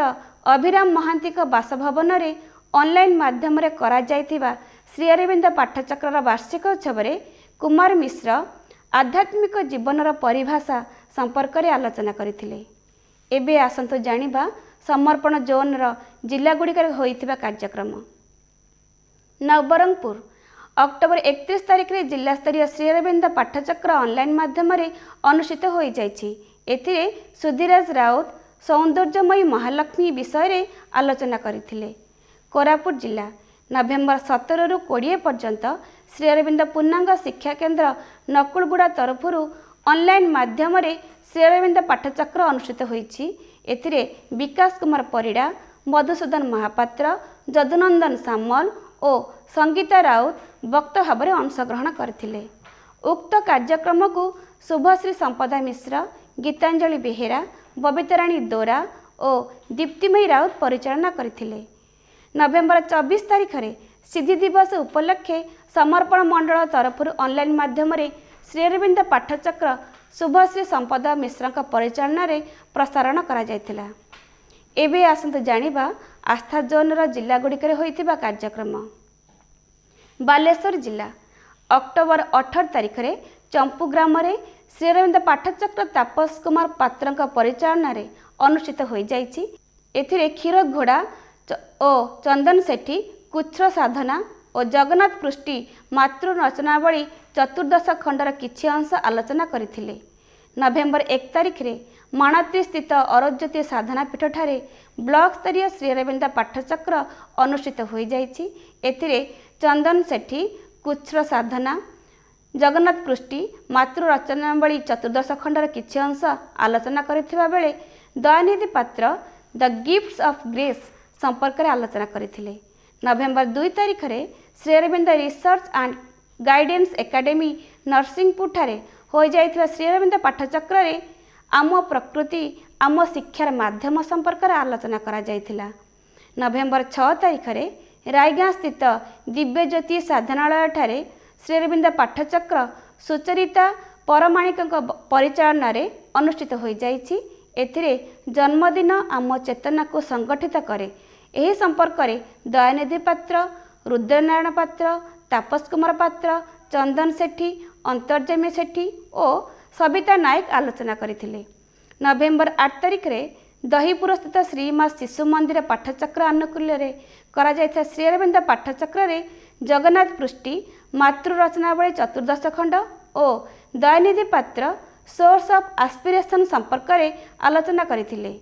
ଅଭିରାମ ମହାନ୍ତିଙ୍କ ବାସଭବନରେ ଅନଲାଇନ୍ ମାଧ୍ୟମରେ କରାଯାଇଥିବା ଶ୍ରୀଅରବିନ୍ଦ ପାଠଚକ୍ରର ବାର୍ଷିକ ଉତ୍ସବରେ କୁମାର ମିଶ୍ର ଆଧ୍ୟାତ୍ମିକ ଜୀବନର ପରିଭାଷା ସମ୍ପର୍କରେ ଆଲୋଚନା କରିଥିଲେ ଏବେ ଆସନ୍ତୁ ଜାଣିବା ସମର୍ପଣ ଜୋନ୍ର ଜିଲ୍ଲାଗୁଡ଼ିକରେ ହୋଇଥିବା କାର୍ଯ୍ୟକ୍ରମ ନବରଙ୍ଗପୁର ଅକ୍ଟୋବର ଏକତିରିଶ ତାରିଖରେ ଜିଲ୍ଲାସ୍ତରୀୟ ଶ୍ରୀଅରବିନ୍ଦ ପାଠଚକ୍ର ଅନଲାଇନ୍ ମାଧ୍ୟମରେ ଅନୁଷ୍ଠିତ ହୋଇଯାଇଛି ଏଥିରେ ସୁଧୀରାଜ ରାଉତ ସୌନ୍ଦର୍ଯ୍ୟମୟୀ ମହାଲକ୍ଷ୍ମୀ ବିଷୟରେ ଆଲୋଚନା କରିଥିଲେ କୋରାପୁଟ ଜିଲ୍ଲା ନଭେମ୍ବର ସତରରୁ କୋଡ଼ିଏ ପର୍ଯ୍ୟନ୍ତ ଶ୍ରୀଅରବିନ୍ଦ ପୂର୍ଣ୍ଣାଙ୍ଗ ଶିକ୍ଷା କେନ୍ଦ୍ର ନକୁଳଗୁଡ଼ା ତରଫରୁ ଅନଲାଇନ୍ ମାଧ୍ୟମରେ ଶ୍ରୀଅରବିନ୍ଦ ପାଠଚକ୍ର ଅନୁଷ୍ଠିତ ହୋଇଛି ଏଥିରେ ବିକାଶ କୁମାର ପରିଡ଼ା ମଧୁସୂଦନ ମହାପାତ୍ର ଯଦୁନନ୍ଦନ ସାମଲ ଓ ସଙ୍ଗୀତା ରାଉତ ବକ୍ତ ଭାବରେ ଅଂଶଗ୍ରହଣ କରିଥିଲେ ଉକ୍ତ କାର୍ଯ୍ୟକ୍ରମକୁ ଶୁଭଶ୍ରୀ ସମ୍ପଦା ମିଶ୍ର ଗୀତାଞ୍ଜଳି ବେହେରା ବବିତାରାଣୀ ଦୋରା ଓ ଦୀପ୍ତିମୟୀ ରାଉତ ପରିଚାଳନା କରିଥିଲେ ନଭେମ୍ବର ଚବିଶ ତାରିଖରେ ସିଦ୍ଧି ଦିବସ ଉପଲକ୍ଷେ ସମର୍ପଣ ମଣ୍ଡଳ ତରଫରୁ ଅନଲାଇନ୍ ମାଧ୍ୟମରେ ଶ୍ରୀ ପାଠଚକ୍ର ଶୁଭଶ୍ରୀ ସମ୍ପଦ ମିଶ୍ରଙ୍କ ପରିଚାଳନାରେ ପ୍ରସାରଣ କରାଯାଇଥିଲା ଏବେ ଆସନ୍ତୁ ଜାଣିବା ଆସ୍ଥା ଜୋନ୍ର ଜିଲ୍ଲା ଗୁଡ଼ିକରେ ହୋଇଥିବା କାର୍ଯ୍ୟକ୍ରମ ବାଲେଶ୍ୱର ଜିଲ୍ଲା ଅକ୍ଟୋବର ଅଠର ତାରିଖରେ ଚମ୍ପୁ ଗ୍ରାମରେ ଶ୍ରୀରବିନ୍ଦ ପାଠଚକ୍ର ତାପସ କୁମାର ପାତ୍ରଙ୍କ ପରିଚାଳନାରେ ଅନୁଷ୍ଠିତ ହୋଇଯାଇଛି ଏଥିରେ କ୍ଷୀର ଘୋଡ଼ା ଓ ଚନ୍ଦନ ସେଠୀ କୁଚ୍ଛ୍ର ସାଧନା ଓ ଜଗନ୍ନାଥ ପୃଷ୍ଟି ମାତୃ ରଚନାବଳୀ ଚତୁର୍ଦ୍ଦଶ ଖଣ୍ଡର କିଛି ଅଂଶ ଆଲୋଚନା କରିଥିଲେ ନଭେମ୍ବର ଏକ ତାରିଖରେ ମାଣତ୍ରୀ ସ୍ଥିତ ଅରଜ୍ୟୋତି ଅରଜ୍ୟୋତୀୟ ସାଧନାପୀଠଠାରେ ବ୍ଲକସ୍ତରୀୟ ଶ୍ରୀରବିନ୍ଦା ପାଠଚକ୍ର ଅନୁଷ୍ଠିତ ହୋଇଯାଇଛି ଏଥିରେ ଚନ୍ଦନ ସେଠୀ କୁଚ୍ଛ୍ର ସାଧନା ଜଗନ୍ନାଥ ପୃଷ୍ଟି ମାତୃରଚନାବଳୀ ଚତୁର୍ଦ୍ଦଶ ଖଣ୍ଡର କିଛି ଅଂଶ ଆଲୋଚନା କରିଥିବା ବେଳେ Dayanidhi Patra the gifts of grace ସମ୍ପର୍କରେ ଆଲୋଚନା କରିଥିଲେ ନଭେମ୍ବର ଦୁଇ ତାରିଖରେ Sri Aurobindo research and guidance academy ନର୍ସିଂପୁରଠାରେ ହୋଇଯାଇଥିବା ଶ୍ରୀରବିନ୍ଦ ପାଠଚକ୍ରରେ ଆମ ପ୍ରକୃତି ଆମ ଶିକ୍ଷାର ମାଧ୍ୟମ ସମ୍ପର୍କରେ ଆଲୋଚନା କରାଯାଇଥିଲା ନଭେମ୍ବର ଛଅ ତାରିଖରେ ରାୟଗାଁ ସ୍ଥିତ ଦିବ୍ୟଜ୍ୟୋତି ସାଧନାଳୟଠାରେ ଶ୍ରୀରବିନ୍ଦ ପାଠଚକ୍ର ସୁଚରିତା ପରମାଣିକଙ୍କ ପରିଚାଳନାରେ ଅନୁଷ୍ଠିତ ହୋଇଯାଇଛି ଏଥିରେ ଜନ୍ମଦିନ ଆମ ଚେତନାକୁ ସଂଗଠିତ କରେ ଏହି ସମ୍ପର୍କରେ ଦୟାନିଧି ପାତ୍ର ରୁଦ୍ରନାରାୟଣ ପାତ୍ର ତାପସ କୁମାର ପାତ୍ର ଚନ୍ଦନ ସେଠୀ ଅନ୍ତର୍ଯ୍ୟମୀ ସେଠୀ ଓ ସବିତା ନାୟକ ଆଲୋଚନା କରିଥିଲେ ନଭେମ୍ବର ଆଠ ତାରିଖରେ ଦହିପୁରସ୍ଥିତ ଶ୍ରୀ ମା ଶିଶୁ ମନ୍ଦିର ପାଠଚକ୍ର ଆନୁକୂଲ୍ୟରେ କରାଯାଇଥିବା ଶ୍ରୀଅରବିନ୍ଦ ପାଠଚକ୍ରରେ ଜଗନ୍ନାଥ ପୃଷ୍ଟି ମାତୃ ରଚନାବଳୀ ଚତୁର୍ଦ୍ଦଶ ଖଣ୍ଡ ଓ Dayanidhi Patra source of aspiration ସମ୍ପର୍କରେ ଆଲୋଚନା କରିଥିଲେ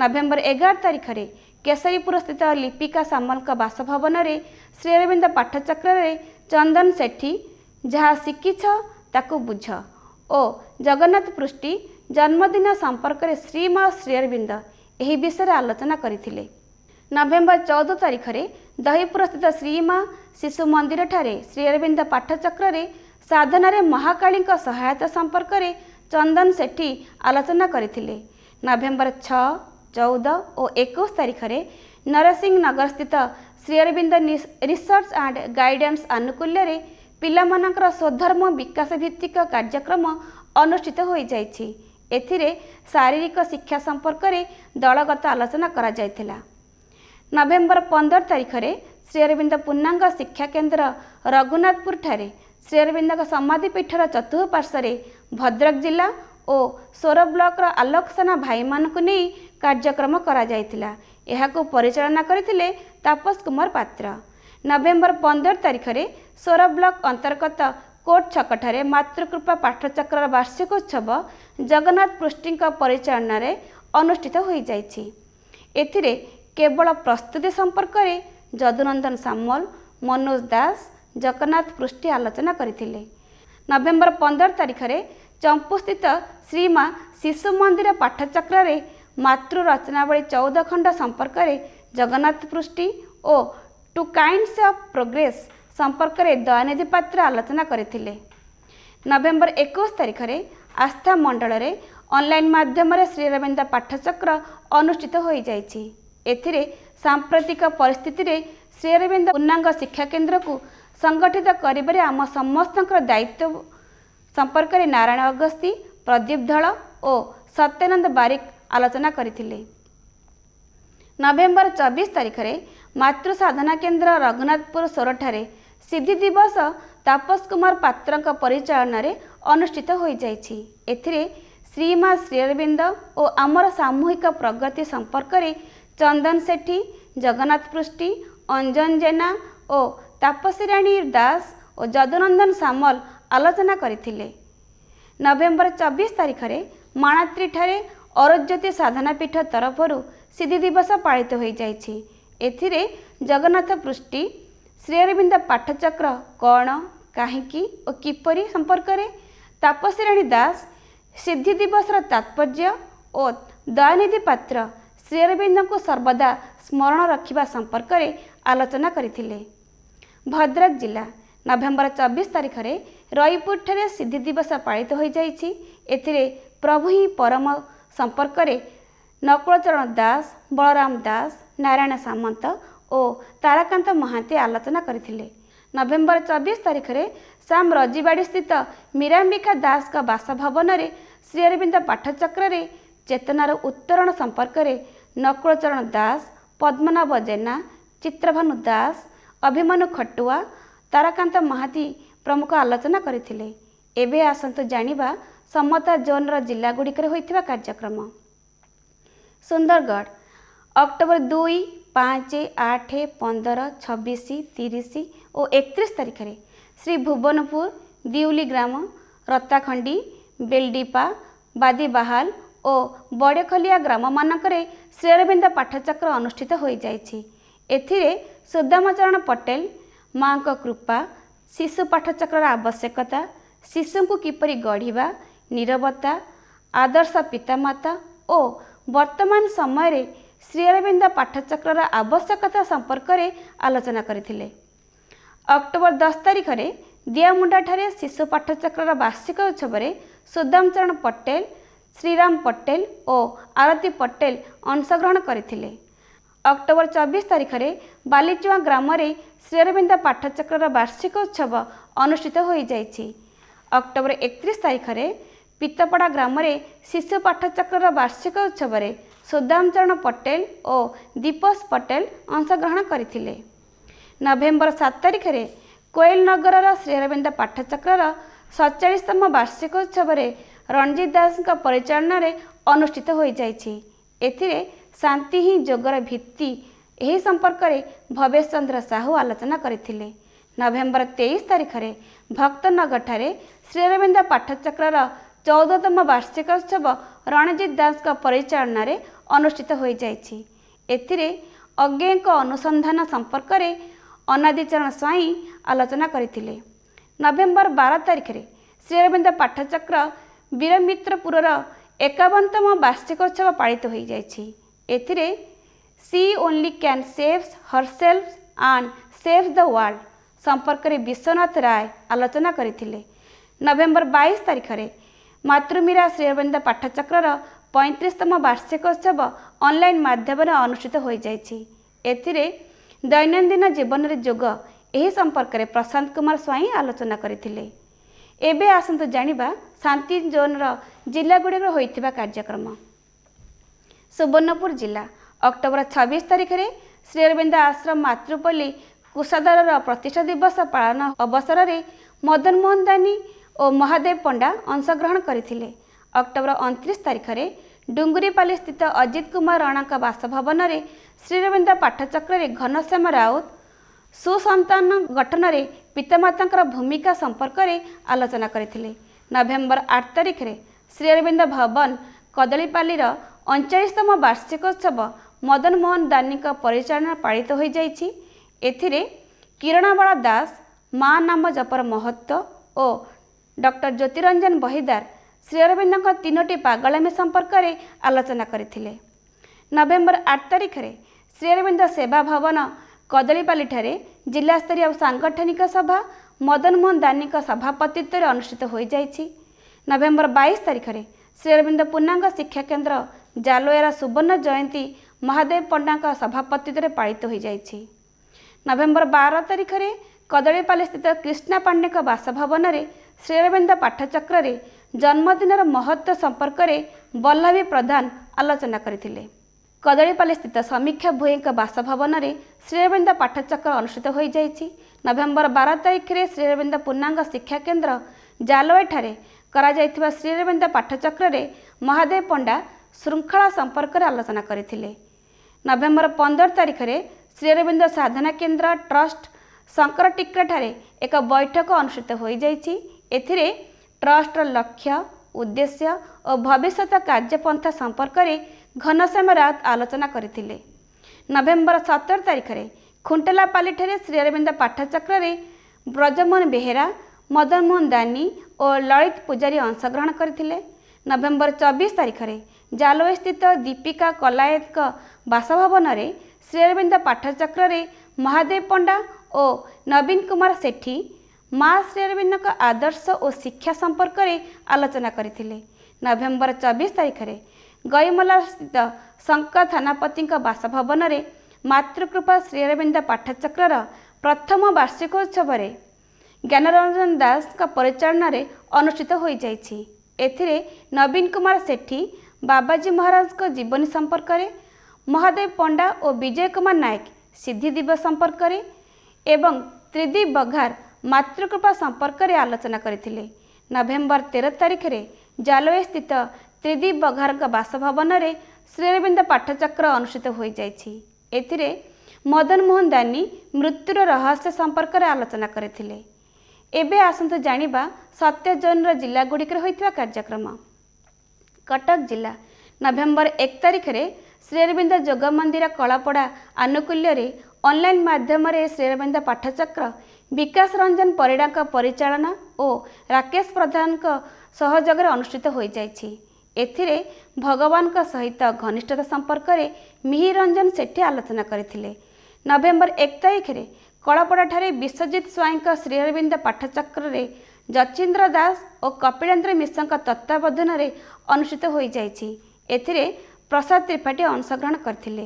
ନଭେମ୍ବର ଏଗାର ତାରିଖରେ କେଶରୀପୁର ସ୍ଥିତ ଲିପିକା ସାମଲଙ୍କ ବାସଭବନରେ ଶ୍ରୀ ଅରବିନ୍ଦ ପାଠଚକ୍ରରେ ଚନ୍ଦନ ସେଠୀ ଯାହା ଶିଖିଛ ତାକୁ ବୁଝ ଓ ଜଗନ୍ନାଥ ପୃଷ୍ଟି ଜନ୍ମଦିନ ସମ୍ପର୍କରେ ଶ୍ରୀମା ଶ୍ରୀ ଅରବିନ୍ଦ ଏହି ବିଷୟରେ ଆଲୋଚନା କରିଥିଲେ ନଭେମ୍ବର ଚଉଦ ତାରିଖରେ ଦହିପୁର ସ୍ଥିତ ଶ୍ରୀମା ଶିଶୁ ମନ୍ଦିରଠାରେ ଶ୍ରୀ ଅରବିନ୍ଦ ପାଠଚକ୍ରରେ ସାଧନାରେ ମହାକାଳୀଙ୍କ ସହାୟତା ସମ୍ପର୍କରେ ଚନ୍ଦନ ସେଠୀ ଆଲୋଚନା କରିଥିଲେ ନଭେମ୍ବର ଛଅ ଚଉଦ ଓ ଏକୋଇଶ ତାରିଖରେ ନରସିଂହନଗରସ୍ଥିତ ଶ୍ରୀଅରବିନ୍ଦ ରିସର୍ଚ୍ଚ ଆଣ୍ଡ ଗାଇଡ଼େନ୍ସ ଆନୁକୂଲ୍ୟରେ ପିଲାମାନଙ୍କର ସ୍ୱଧର୍ମ ବିକାଶ ଭିତ୍ତିକ କାର୍ଯ୍ୟକ୍ରମ ଅନୁଷ୍ଠିତ ହୋଇଯାଇଛି ଏଥିରେ ଶାରୀରିକ ଶିକ୍ଷା ସମ୍ପର୍କରେ ଦଳଗତ ଆଲୋଚନା କରାଯାଇଥିଲା ନଭେମ୍ବର ପନ୍ଦର ତାରିଖରେ ଶ୍ରୀଅରବିନ୍ଦ ପୂର୍ଣ୍ଣାଙ୍ଗ ଶିକ୍ଷା କେନ୍ଦ୍ର ରଘୁନାଥପୁରଠାରେ ଶ୍ରୀଅରବିନ୍ଦଙ୍କ ସମାଧିପୀଠର ଚତୁଃପାର୍ଶ୍ୱରେ ଭଦ୍ରକ ଜିଲ୍ଲା ଓ ସୋର ବ୍ଲକର ଆଲୋକ ସେନା ଭାଇମାନଙ୍କୁ ନେଇ କାର୍ଯ୍ୟକ୍ରମ କରାଯାଇଥିଲା ଏହାକୁ ପରିଚାଳନା କରିଥିଲେ ତାପସ କୁମାର ପାତ୍ର ନଭେମ୍ବର ପନ୍ଦର ତାରିଖରେ ସୋର ବ୍ଲକ ଅନ୍ତର୍ଗତ କୋର୍ଟ ଛକଠାରେ ମାତୃକୃପା ପାଠଚକ୍ରର ଉତ୍ସବ ଜଗନ୍ନାଥ ପୃଷ୍ଟିଙ୍କ ପରିଚାଳନାରେ ଅନୁଷ୍ଠିତ ହୋଇଯାଇଛି ଏଥିରେ କେବଳ ପ୍ରସ୍ତୁତି ସମ୍ପର୍କରେ ଯଦୁନନ୍ଦନ ସାମଲ ମନୋଜ ଦାସ ଜଗନ୍ନାଥ ପୃଷ୍ଟି ଆଲୋଚନା କରିଥିଲେ ନଭେମ୍ବର ପନ୍ଦର ତାରିଖରେ ଚମ୍ପୁସ୍ଥିତ ଶ୍ରୀମା ଶିଶୁ ମନ୍ଦିର ପାଠଚକ୍ରରେ ମାତୃ ରଚନାବଳୀ ଚଉଦ ଖଣ୍ଡ ସମ୍ପର୍କରେ ଜଗନ୍ନାଥ ପୃଷ୍ଟି ଓ ଟୁ କାଇଣ୍ଡସ୍ ଅଫ୍ ପ୍ରୋଗ୍ରେସ୍ ସମ୍ପର୍କରେ ଦୟାନିଧି ପାତ୍ର ଆଲୋଚନା କରିଥିଲେ ନଭେମ୍ବର ଏକୋଇଶ ତାରିଖରେ ଆସ୍ଥା ମଣ୍ଡଳରେ ଅନଲାଇନ୍ ମାଧ୍ୟମରେ ଶ୍ରୀରବିନ୍ଦ ପାଠଚକ୍ର ଅନୁଷ୍ଠିତ ହୋଇଯାଇଛି ଏଥିରେ ସାମ୍ପ୍ରତିକ ପରିସ୍ଥିତିରେ ଶ୍ରୀରବିନ୍ଦ ଉନ୍ନାଙ୍ଗ ଶିକ୍ଷା କେନ୍ଦ୍ରକୁ ସଂଗଠିତ କରିବାରେ ଆମ ସମସ୍ତଙ୍କର ଦାୟିତ୍ୱ ସମ୍ପର୍କରେ ନାରାୟଣ ଅଗସ୍ତି ପ୍ରଦୀପ ଧଳ ଓ ସତ୍ୟାନନ୍ଦ ବାରିକ ଆଲୋଚନା କରିଥିଲେ ନଭେମ୍ବର ଚବିଶ ତାରିଖରେ ମାତୃସାଧନା କେନ୍ଦ୍ର ରଘୁନାଥପୁର ସୋରଠାରେ ସିଦ୍ଧି ଦିବସ ତାପସ କୁମାର ପାତ୍ରଙ୍କ ପରିଚାଳନାରେ ଅନୁଷ୍ଠିତ ହୋଇଯାଇଛି ଏଥିରେ ଶ୍ରୀମା ଶ୍ରୀଅରବିନ୍ଦ ଓ ଆମର ସାମୂହିକ ପ୍ରଗତି ସମ୍ପର୍କରେ ଚନ୍ଦନ ସେଠି ଜଗନ୍ନାଥ ପୃଷ୍ଟି ଅଞ୍ଜନ ଜେନା ଓ ତାପସୀ ରାଣୀ ଦାସ ଓ ଯଦୁନନ୍ଦନ ସାମଲ ଆଲୋଚନା କରିଥିଲେ ନଭେମ୍ବର ଚବିଶ ତାରିଖରେ ମାଣାତ୍ରୀଠାରେ ଅରୋଜ୍ୟୋତି ସାଧନା ପୀଠ ତରଫରୁ ସିଦ୍ଧି ଦିବସ ପାଳିତ ହୋଇଯାଇଛି ଏଥିରେ ଜଗନ୍ନାଥ ପୃଷ୍ଟି ଶ୍ରୀଅରବିନ୍ଦ ପାଠଚକ୍ର କ'ଣ କାହିଁକି ଓ କିପରି ସମ୍ପର୍କରେ ତାପସୀରାଣୀ ଦାସ ସିଦ୍ଧି ଦିବସର ତାତ୍ପର୍ଯ୍ୟ ଓ ଦୟାନିଧି ପାତ୍ର ଶ୍ରୀଅରବିନ୍ଦଙ୍କୁ ସର୍ବଦା ସ୍ମରଣ ରଖିବା ସମ୍ପର୍କରେ ଆଲୋଚନା କରିଥିଲେ ଭଦ୍ରକ ଜିଲ୍ଲା ନଭେମ୍ବର ଚବିଶ ତାରିଖରେ ରଇପୁରଠାରେ ସିଦ୍ଧି ଦିବସ ପାଳିତ ହୋଇଯାଇଛି ଏଥିରେ ପ୍ରଭୁ ହିଁ ପରମ ସମ୍ପର୍କରେ ନକୁଳଚରଣ ଦାସ ବଳରାମ ଦାସ ନାରାୟଣ ସାମନ୍ତ ଓ ତାରାକାନ୍ତ ମହାନ୍ତି ଆଲୋଚନା କରିଥିଲେ ନଭେମ୍ବର ଚବିଶ ତାରିଖରେ ସାମ ରଜିବାଡ଼ିସ୍ଥିତ ମୀରାମ୍ବିକା ଦାସଙ୍କ ବାସଭବନରେ ଶ୍ରୀଅରବିନ୍ଦ ପାଠଚକ୍ରରେ ଚେତନାର ଉତ୍ତରଣ ସମ୍ପର୍କରେ ନକୁଳଚରଣ ଦାସ ପଦ୍ମନାଭ ଜେନା ଚିତ୍ରଭାନୁ ଦାସ ଅଭିମନୁ ଖଟୁଆ ତାରାକାନ୍ତ ମହାନ୍ତି ପ୍ରମୁଖ ଆଲୋଚନା କରିଥିଲେ ଏବେ ଆସନ୍ତୁ ଜାଣିବା ସମତା ଜୋନ୍ର ଜିଲ୍ଲାଗୁଡ଼ିକରେ ହୋଇଥିବା କାର୍ଯ୍ୟକ୍ରମ ସୁନ୍ଦରଗଡ଼ ଅକ୍ଟୋବର ଦୁଇ ପାଞ୍ଚ ଆଠ ପନ୍ଦର ଛବିଶ ତିରିଶ ଓ ଏକତିରିଶ ତାରିଖରେ ଶ୍ରୀ ଭୁବନପୁର ଦିଉଲି ଗ୍ରାମ ରତାଖଣ୍ଡି ବେଲ୍ଡିପା ବାଦିବାହାଲ ଓ ବଡ଼ଖଲିଆ ଗ୍ରାମମାନଙ୍କରେ ଶ୍ରୀରବିନ୍ଦ ପାଠଚକ୍ର ଅନୁଷ୍ଠିତ ହୋଇଯାଇଛି ଏଥିରେ ସୁଦାମଚରଣ ପଟେଲ ମାଆଙ୍କ କୃପା ଶିଶୁ ପାଠଚକ୍ରର ଆବଶ୍ୟକତା ଶିଶୁଙ୍କୁ କିପରି ଗଢ଼ିବା ନିରବତା ଆଦର୍ଶ ପିତାମାତା ଓ ବର୍ତ୍ତମାନ ସମୟରେ ଶ୍ରୀଅରବିନ୍ଦ ପାଠଚକ୍ରର ଆବଶ୍ୟକତା ସମ୍ପର୍କରେ ଆଲୋଚନା କରିଥିଲେ ଅକ୍ଟୋବର ଦଶ ତାରିଖରେ ଦିଆମୁଣ୍ଡାଠାରେ ଶିଶୁ ପାଠଚକ୍ରର ବାର୍ଷିକ ଉତ୍ସବରେ ସୁଦାମ ଚରଣ ପଟେଲ ଶ୍ରୀରାମ ପଟେଲ ଓ ଆରତୀ ପଟେଲ ଅଂଶଗ୍ରହଣ କରିଥିଲେ ଅକ୍ଟୋବର ଚବିଶ ତାରିଖରେ ବାଲିଚୁଆଁ ଗ୍ରାମରେ ଶ୍ରୀଅରବିନ୍ଦ ପାଠଚକ୍ରର ବାର୍ଷିକ ଉତ୍ସବ ଅନୁଷ୍ଠିତ ହୋଇଯାଇଛି ଅକ୍ଟୋବର ଏକତିରିଶ ତାରିଖରେ ପିତପଡ଼ା ଗ୍ରାମରେ ଶିଶୁ ପାଠଚକ୍ରର ବାର୍ଷିକ ଉତ୍ସବରେ ସୁଦାମ ଚରଣ ପଟେଲ ଓ ଦୀପସ ପଟେଲ ଅଂଶଗ୍ରହଣ କରିଥିଲେ ନଭେମ୍ବର ସାତ ତାରିଖରେ କୋଏଲ ନଗରର ଶ୍ରୀଅରବିନ୍ଦ ପାଠଚକ୍ରର ସତଚାଳିଶତମ ବାର୍ଷିକ ଉତ୍ସବରେ ରଣଜିତ ଦାସଙ୍କ ପରିଚାଳନାରେ ଅନୁଷ୍ଠିତ ହୋଇଯାଇଛି ଏଥିରେ ଶାନ୍ତି ହିଁ ଯୋଗର ଭିତ୍ତି ଏହି ସମ୍ପର୍କରେ ଭବେଶ ଚନ୍ଦ୍ର ସାହୁ ଆଲୋଚନା କରିଥିଲେ ନଭେମ୍ବର ତେଇଶ ତାରିଖରେ ଭକ୍ତନଗରଠାରେ ଶ୍ରୀରବିନ୍ଦ ପାଠଚକ୍ରର ଚଉଦତମ ବାର୍ଷିକ ଉତ୍ସବ ରଣଜିତ ଦାସଙ୍କ ପରିଚାଳନାରେ ଅନୁଷ୍ଠିତ ହୋଇଯାଇଛି ଏଥିରେ ଅଜ୍ଞଙ୍କ ଅନୁସନ୍ଧାନ ସମ୍ପର୍କରେ ଅନାଦିଚରଣ ସ୍ୱାଇଁ ଆଲୋଚନା କରିଥିଲେ ନଭେମ୍ବର ବାର ତାରିଖରେ ଶ୍ରୀରବିନ୍ଦ ପାଠଚକ୍ର ବୀରମିତ୍ରପୁରର ଏକାବନତମ ବାର୍ଷିକ ଉତ୍ସବ ପାଳିତ ହୋଇଯାଇଛି ଏଥିରେ she only can save herself and save the world ସମ୍ପର୍କରେ ବିଶ୍ୱନାଥ ରାୟ ଆଲୋଚନା କରିଥିଲେ ନଭେମ୍ବର ବାଇଶ ତାରିଖରେ ମାତୃମୀରା ଶ୍ରୀଅରବିନ୍ଦ ପାଠଚକ୍ରର ପଇଁତିରିଶତମ ବାର୍ଷିକ ଉତ୍ସବ ଅନଲାଇନ୍ ମାଧ୍ୟମରେ ଅନୁଷ୍ଠିତ ହୋଇଯାଇଛି ଏଥିରେ ଦୈନନ୍ଦିନ ଜୀବନରେ ଯୋଗ ଏହି ସମ୍ପର୍କରେ ପ୍ରଶାନ୍ତ କୁମାର ସ୍ୱାଇଁ ଆଲୋଚନା କରିଥିଲେ ଏବେ ଆସନ୍ତୁ ଜାଣିବା ଶାନ୍ତି ଜୋନ୍ର ଜିଲ୍ଲାଗୁଡ଼ିକରେ ହୋଇଥିବା କାର୍ଯ୍ୟକ୍ରମ ସୁବର୍ଣ୍ଣପୁର ଜିଲ୍ଲା ଅକ୍ଟୋବର ଛବିଶ ତାରିଖରେ ଶ୍ରୀ ଅରବିନ୍ଦ ଆଶ୍ରମ ମାତୃପଲ୍ଲୀ କୁଶାଦରର ପ୍ରତିଷ୍ଠା ଦିବସ ପାଳନ ଅବସରରେ ମଦନ ମୋହନ ଦାନୀ ଓ ମହାଦେବ ପଣ୍ଡା ଅଂଶଗ୍ରହଣ କରିଥିଲେ ଅକ୍ଟୋବର ଅଣତିରିଶ ତାରିଖରେ ଡୁଙ୍ଗୁରିପାଲି ସ୍ଥିତ ଅଜିତ କୁମାର ରଣାଙ୍କ ବାସଭବନରେ ଶ୍ରୀରବିନ୍ଦ ପାଠଚକ୍ରରେ ଘନଶ୍ୟାମ ରାଉତ ସୁସନ୍ତାନ ଗଠନରେ ପିତାମାତାଙ୍କର ଭୂମିକା ସମ୍ପର୍କରେ ଆଲୋଚନା କରିଥିଲେ ନଭେମ୍ବର ଆଠ ତାରିଖରେ ଶ୍ରୀ ଅରବିନ୍ଦ ଭବନ କଦଳୀପାଲିର ଅଣଚାଳିଶତମ ବାର୍ଷିକୋତ୍ସବ ମଦନ ମୋହନ ଦାନୀଙ୍କ ପରିଚାଳନା ପାଳିତ ହୋଇଯାଇଛି ଏଥିରେ କିରଣାବାଳା ଦାସ ମା ନାମ ଜପର ମହତ୍ଵ ଓ ଡକ୍ଟର ଜ୍ୟୋତିରଞ୍ଜନ ବହିଦାର ଶ୍ରୀଅରବିନ୍ଦଙ୍କ ତିନୋଟି ପାଗଳାମୀ ସମ୍ପର୍କରେ ଆଲୋଚନା କରିଥିଲେ ନଭେମ୍ବର ଆଠ ତାରିଖରେ ଶ୍ରୀଅରବିନ୍ଦ ସେବା ଭବନ କଦଳୀପାଲିଠାରେ ଜିଲ୍ଲାସ୍ତରୀୟ ସାଂଗଠନିକ ସଭା ମଦନମୋହନ ଦାନୀଙ୍କ ସଭାପତିତ୍ୱରେ ଅନୁଷ୍ଠିତ ହୋଇଯାଇଛି ନଭେମ୍ବର ବାଇଶ ତାରିଖରେ ଶ୍ରୀଅରବିନ୍ଦ ପୂର୍ଣ୍ଣାଙ୍ଗ ଶିକ୍ଷା କେନ୍ଦ୍ର ଜାଲୁଏର ସୁବର୍ଣ୍ଣ ଜୟନ୍ତୀ ମହାଦେବ ପଣ୍ଡାଙ୍କ ସଭାପତିତ୍ୱରେ ପାଳିତ ହୋଇଯାଇଛି ନଭେମ୍ବର ବାର ତାରିଖରେ କଦଳୀପାଲିସ୍ଥିତ କ୍ରିଷ୍ଣା ପାଣ୍ଡେଙ୍କ ବାସଭବନରେ ଶ୍ରୀରବିନ୍ଦ ପାଠଚକ୍ରରେ ଜନ୍ମଦିନର ମହତ୍ଵ ସମ୍ପର୍କରେ ବଲ୍ଲଭୀ ପ୍ରଧାନ ଆଲୋଚନା କରିଥିଲେ କଦଳୀପାଲିସ୍ଥିତ ସମୀକ୍ଷା ଭୂଇଙ୍କ ବାସଭବନରେ ଶ୍ରୀରବିନ୍ଦ ପାଠଚକ୍ର ଅନୁଷ୍ଠିତ ହୋଇଯାଇଛି ନଭେମ୍ବର ବାର ତାରିଖରେ ଶ୍ରୀରବିନ୍ଦ ପୂର୍ଣ୍ଣାଙ୍ଗ ଶିକ୍ଷା କେନ୍ଦ୍ର ଜାଲୱାଇଠାରେ କରାଯାଇଥିବା ଶ୍ରୀରବିନ୍ଦ ପାଠଚକ୍ରରେ ମହାଦେବ ପଣ୍ଡା ଶୃଙ୍ଖଳା ସମ୍ପର୍କରେ ଆଲୋଚନା କରିଥିଲେ ନଭେମ୍ବର ପନ୍ଦର ତାରିଖରେ ଶ୍ରୀଅରବିନ୍ଦ ସାଧନା କେନ୍ଦ୍ର ଟ୍ରଷ୍ଟ ଶଙ୍କର ଟିକ୍ରାଠାରେ ଏକ ବୈଠକ ଅନୁଷ୍ଠିତ ହୋଇଯାଇଛି ଏଥିରେ ଟ୍ରଷ୍ଟର ଲକ୍ଷ୍ୟ ଉଦ୍ଦେଶ୍ୟ ଓ ଭବିଷ୍ୟତ କାର୍ଯ୍ୟପନ୍ଥା ସମ୍ପର୍କରେ ଘନଶ୍ୟାମ ରାଉତ ଆଲୋଚନା କରିଥିଲେ ନଭେମ୍ବର ସତର ତାରିଖରେ ଖୁଣ୍ଟଲାପାଲିଠାରେ ଶ୍ରୀଅରବିନ୍ଦ ପାଠଚକ୍ରରେ ବ୍ରଜମୋହନ ବେହେରା ମଦନମୋହନ ଦାନୀ ଓ ଲଳିତ ପୂଜାରୀ ଅଂଶଗ୍ରହଣ କରିଥିଲେ ନଭେମ୍ବର ଚବିଶ ତାରିଖରେ ଜାଲୱେ ସ୍ଥିତ ଦୀପିକା କଲାୟତଙ୍କ ବାସଭବନରେ ଶ୍ରୀଅରବିନ୍ଦ ପାଠଚକ୍ରରେ ମହାଦେବ ପଣ୍ଡା ଓ ନବୀନ କୁମାର ସେଠୀ ମା ଶ୍ରୀଅରବିନ୍ଦଙ୍କ ଆଦର୍ଶ ଓ ଶିକ୍ଷା ସମ୍ପର୍କରେ ଆଲୋଚନା କରିଥିଲେ ନଭେମ୍ବର ଚବିଶ ତାରିଖରେ ଗଇମଲାସ୍ଥିତ ଶଙ୍କ ଥାନାପତିଙ୍କ ବାସଭବନରେ ମାତୃକୃପା ଶ୍ରୀଅରବିନ୍ଦ ପାଠଚକ୍ରର ପ୍ରଥମ ବାର୍ଷିକ ଉତ୍ସବରେ ଜ୍ଞାନରଞ୍ଜନ ଦାସଙ୍କ ପରିଚାଳନାରେ ଅନୁଷ୍ଠିତ ହୋଇଯାଇଛି ଏଥିରେ ନବୀନ କୁମାର ସେଠୀ ବାବାଜୀ ମହାରାଜଙ୍କ ଜୀବନୀ ସମ୍ପର୍କରେ ମହାଦେବ ପଣ୍ଡା ଓ ବିଜୟ କୁମାର ନାୟକ ସିଦ୍ଧି ଦିବସ ସମ୍ପର୍କରେ ଏବଂ ତ୍ରିଦୀପ ବଘାର ମାତୃକୃପା ସମ୍ପର୍କରେ ଆଲୋଚନା କରିଥିଲେ ନଭେମ୍ବର ତେର ତାରିଖରେ ଜାଲୱେ ସ୍ଥିତ ତ୍ରିଦୀପ ବଘାରଙ୍କ ବାସଭବନରେ ଶ୍ରୀରବିନ୍ଦ ପାଠଚକ୍ର ଅନୁଷ୍ଠିତ ହୋଇଯାଇଛି ଏଥିରେ ମଦନମୋହନ ଦାନୀ ମୃତ୍ୟୁର ରହସ୍ୟ ସମ୍ପର୍କରେ ଆଲୋଚନା କରିଥିଲେ ଏବେ ଆସନ୍ତୁ ଜାଣିବା ସତ୍ୟଜୋନର ଜିଲ୍ଲାଗୁଡ଼ିକରେ ହୋଇଥିବା କାର୍ଯ୍ୟକ୍ରମ କଟକ ଜିଲ୍ଲା ନଭେମ୍ବର ଏକ ତାରିଖରେ ଶ୍ରୀଅରବିନ୍ଦ ଯୋଗ ମନ୍ଦିର କଳାପଡ଼ା ଆନୁକୂଲ୍ୟରେ ଅନଲାଇନ୍ ମାଧ୍ୟମରେ ଶ୍ରୀଅରବିନ୍ଦ ପାଠଚକ୍ର ବିକାଶ ରଞ୍ଜନ ପରିଡ଼ାଙ୍କ ପରିଚାଳନା ଓ ରାକେଶ ପ୍ରଧାନଙ୍କ ସହଯୋଗରେ ଅନୁଷ୍ଠିତ ହୋଇଯାଇଛି ଏଥିରେ ଭଗବାନଙ୍କ ସହିତ ଘନିଷ୍ଠତା ସମ୍ପର୍କରେ ମିହିରଞ୍ଜନ ସେଠୀ ଆଲୋଚନା କରିଥିଲେ ନଭେମ୍ବର ଏକ ତାରିଖରେ କଳାପଡ଼ାଠାରେ ବିଶ୍ୱଜିତ ସ୍ୱାଇଁଙ୍କ ଶ୍ରୀଅରବିନ୍ଦ ପାଠଚକ୍ରରେ ଯଚିନ୍ଦ୍ର ଦାସ ଓ କପିଳେନ୍ଦ୍ର ମିଶ୍ରଙ୍କ ତତ୍ତ୍ୱାବଧାନରେ ଅନୁଷ୍ଠିତ ହୋଇଯାଇଛି ଏଥିରେ ପ୍ରସାଦ ତ୍ରିପାଠୀ ଅଂଶଗ୍ରହଣ କରିଥିଲେ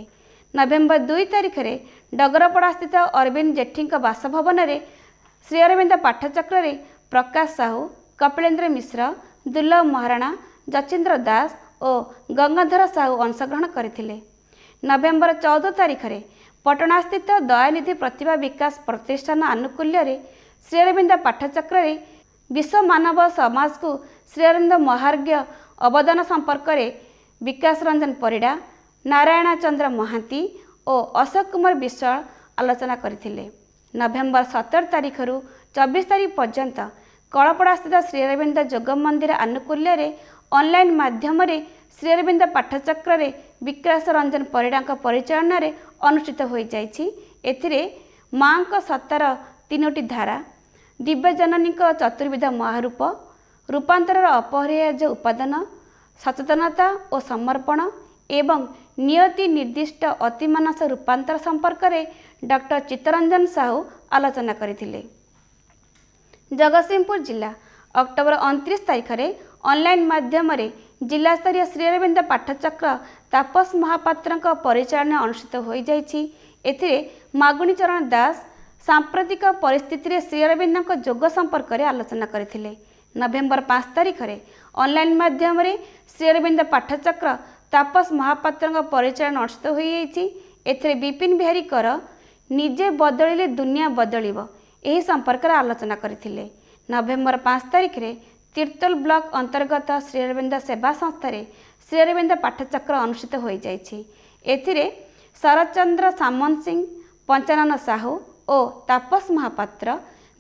ନଭେମ୍ବର ଦୁଇ ତାରିଖରେ ଡଗରପଡ଼ାସ୍ଥିତ ଅରବିନ୍ଦ ଜେଠୀଙ୍କ ବାସଭବନରେ ଶ୍ରୀ ଅରବିନ୍ଦ ପାଠଚକ୍ରରେ ପ୍ରକାଶ ସାହୁ କପିଳେନ୍ଦ୍ର ମିଶ୍ର ଦୁର୍ଲଭ ମହାରଣା ଯଚିନ୍ଦ୍ର ଦାସ ଓ ଗଙ୍ଗାଧର ସାହୁ ଅଂଶଗ୍ରହଣ କରିଥିଲେ ନଭେମ୍ବର ଚଉଦ ତାରିଖରେ ପଟଣାସ୍ଥିତ ଦୟାନିଧି ପ୍ରତିଭା ବିକାଶ ପ୍ରତିଷ୍ଠାନ ଆନୁକୂଲ୍ୟରେ ଶ୍ରୀ ଅରବିନ୍ଦ ପାଠଚକ୍ରରେ ବିଶ୍ୱ ମାନବ ସମାଜକୁ ଶ୍ରୀ ଅରବିନ୍ଦ ମହାର୍ଘ୍ୟ ଅବଦାନ ସମ୍ପର୍କରେ ବିକାଶ ରଞ୍ଜନ ପରିଡ଼ା ନାରାୟଣ ଚନ୍ଦ୍ର ମହାନ୍ତି ଓ ଅଶୋକ କୁମାର ବିଶ୍ୱାଳ ଆଲୋଚନା କରିଥିଲେ ନଭେମ୍ବର ସତର ତାରିଖରୁ ଚବିଶ ତାରିଖ ପର୍ଯ୍ୟନ୍ତ କଳପଡ଼ାସ୍ଥିତ ଶ୍ରୀରବିନ୍ଦ ଯୋଗ ମନ୍ଦିର ଆନୁକୂଲ୍ୟରେ ଅନଲାଇନ୍ ମାଧ୍ୟମରେ ଶ୍ରୀରବିନ୍ଦ ପାଠଚକ୍ରରେ ବିକାଶ ରଞ୍ଜନ ପରିଡ଼ାଙ୍କ ପରିଚାଳନାରେ ଅନୁଷ୍ଠିତ ହୋଇଯାଇଛି ଏଥିରେ ମାଙ୍କ ସତର ତିନୋଟି ଧାରା ଦିବ୍ୟଜନନୀଙ୍କ ଚତୁର୍ବିଧ ମହାରୂପ ରୂପାନ୍ତରର ଅପରିହାର୍ଯ୍ୟ ଉପାଦାନ ସଚେତନତା ଓ ସମର୍ପଣ ଏବଂ ନିୟତି ନିର୍ଦ୍ଦିଷ୍ଟ ଅତିମାନସ ରୂପାନ୍ତର ସମ୍ପର୍କରେ ଡକ୍ଟର ଚିତ୍ତରଞ୍ଜନ ସାହୁ ଆଲୋଚନା କରିଥିଲେ ଜଗତସିଂହପୁର ଜିଲ୍ଲା ଅକ୍ଟୋବର ଅଣତିରିଶ ତାରିଖରେ ଅନଲାଇନ୍ ମାଧ୍ୟମରେ ଜିଲ୍ଲାସ୍ତରୀୟ ଶ୍ରୀଅରବିନ୍ଦ ପାଠଚକ୍ର ତାପସ ମହାପାତ୍ରଙ୍କ ପରିଚାଳନା ଅନୁଷ୍ଠିତ ହୋଇଯାଇଛି ଏଥିରେ ମାଗୁଣୀ ଚରଣ ଦାସ ସାମ୍ପ୍ରତିକ ପରିସ୍ଥିତିରେ ଶ୍ରୀଅରବିନ୍ଦଙ୍କ ଯୋଗ ସମ୍ପର୍କରେ ଆଲୋଚନା କରିଥିଲେ ନଭେମ୍ବର ପାଞ୍ଚ ତାରିଖରେ ଅନଲାଇନ୍ ମାଧ୍ୟମରେ ଶ୍ରୀଅରବିନ୍ଦ ପାଠଚକ୍ର ତାପସ ମହାପାତ୍ରଙ୍କ ପରିଚାଳନା ଅନୁଷ୍ଠିତ ହୋଇଯାଇଛି ଏଥିରେ ବିପିନ ବିହାରୀ କର ନିଜେ ବଦଳିଲେ ଦୁନିଆ ବଦଳିବ ଏହି ସମ୍ପର୍କରେ ଆଲୋଚନା କରିଥିଲେ ନଭେମ୍ବର ପାଞ୍ଚ ତାରିଖରେ ତିର୍ତ୍ତୋଲ ବ୍ଲକ ଅନ୍ତର୍ଗତ ଶ୍ରୀଅରବିନ୍ଦ ସେବା ସଂସ୍ଥାରେ ଶ୍ରୀଅରବିନ୍ଦ ପାଠଚକ୍ର ଅନୁଷ୍ଠିତ ହୋଇଯାଇଛି ଏଥିରେ ଶରତଚନ୍ଦ୍ର ସାମନ୍ତ ସିଂ ପଞ୍ଚାନନ ସାହୁ ଓ ତାପସ ମହାପାତ୍ର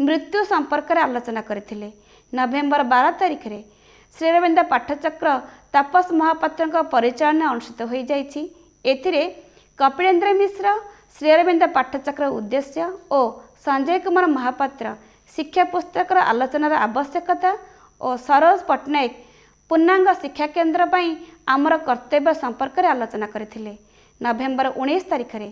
ମୃତ୍ୟୁ ସମ୍ପର୍କରେ ଆଲୋଚନା କରିଥିଲେ ନଭେମ୍ବର ବାର ତାରିଖରେ ଶ୍ରୀରବିନ୍ଦ ପାଠଚକ୍ର ତାପସ ମହାପାତ୍ରଙ୍କ ପରିଚାଳନା ଅନୁଷ୍ଠିତ ହୋଇଯାଇଛି ଏଥିରେ କପିଳେନ୍ଦ୍ର ମିଶ୍ର ଶ୍ରୀରବିନ୍ଦ ପାଠଚକ୍ର ଉଦ୍ଦେଶ୍ୟ ଓ ସଞ୍ଜୟ କୁମାର ମହାପାତ୍ର ଶିକ୍ଷା ପୁସ୍ତକର ଆଲୋଚନାର ଆବଶ୍ୟକତା ଓ ସରୋଜ ପଟ୍ଟନାୟକ ପୂର୍ଣ୍ଣାଙ୍ଗ ଶିକ୍ଷା କେନ୍ଦ୍ର ପାଇଁ ଆମର କର୍ତ୍ତବ୍ୟ ସମ୍ପର୍କରେ ଆଲୋଚନା କରିଥିଲେ ନଭେମ୍ବର ଉଣେଇଶ ତାରିଖରେ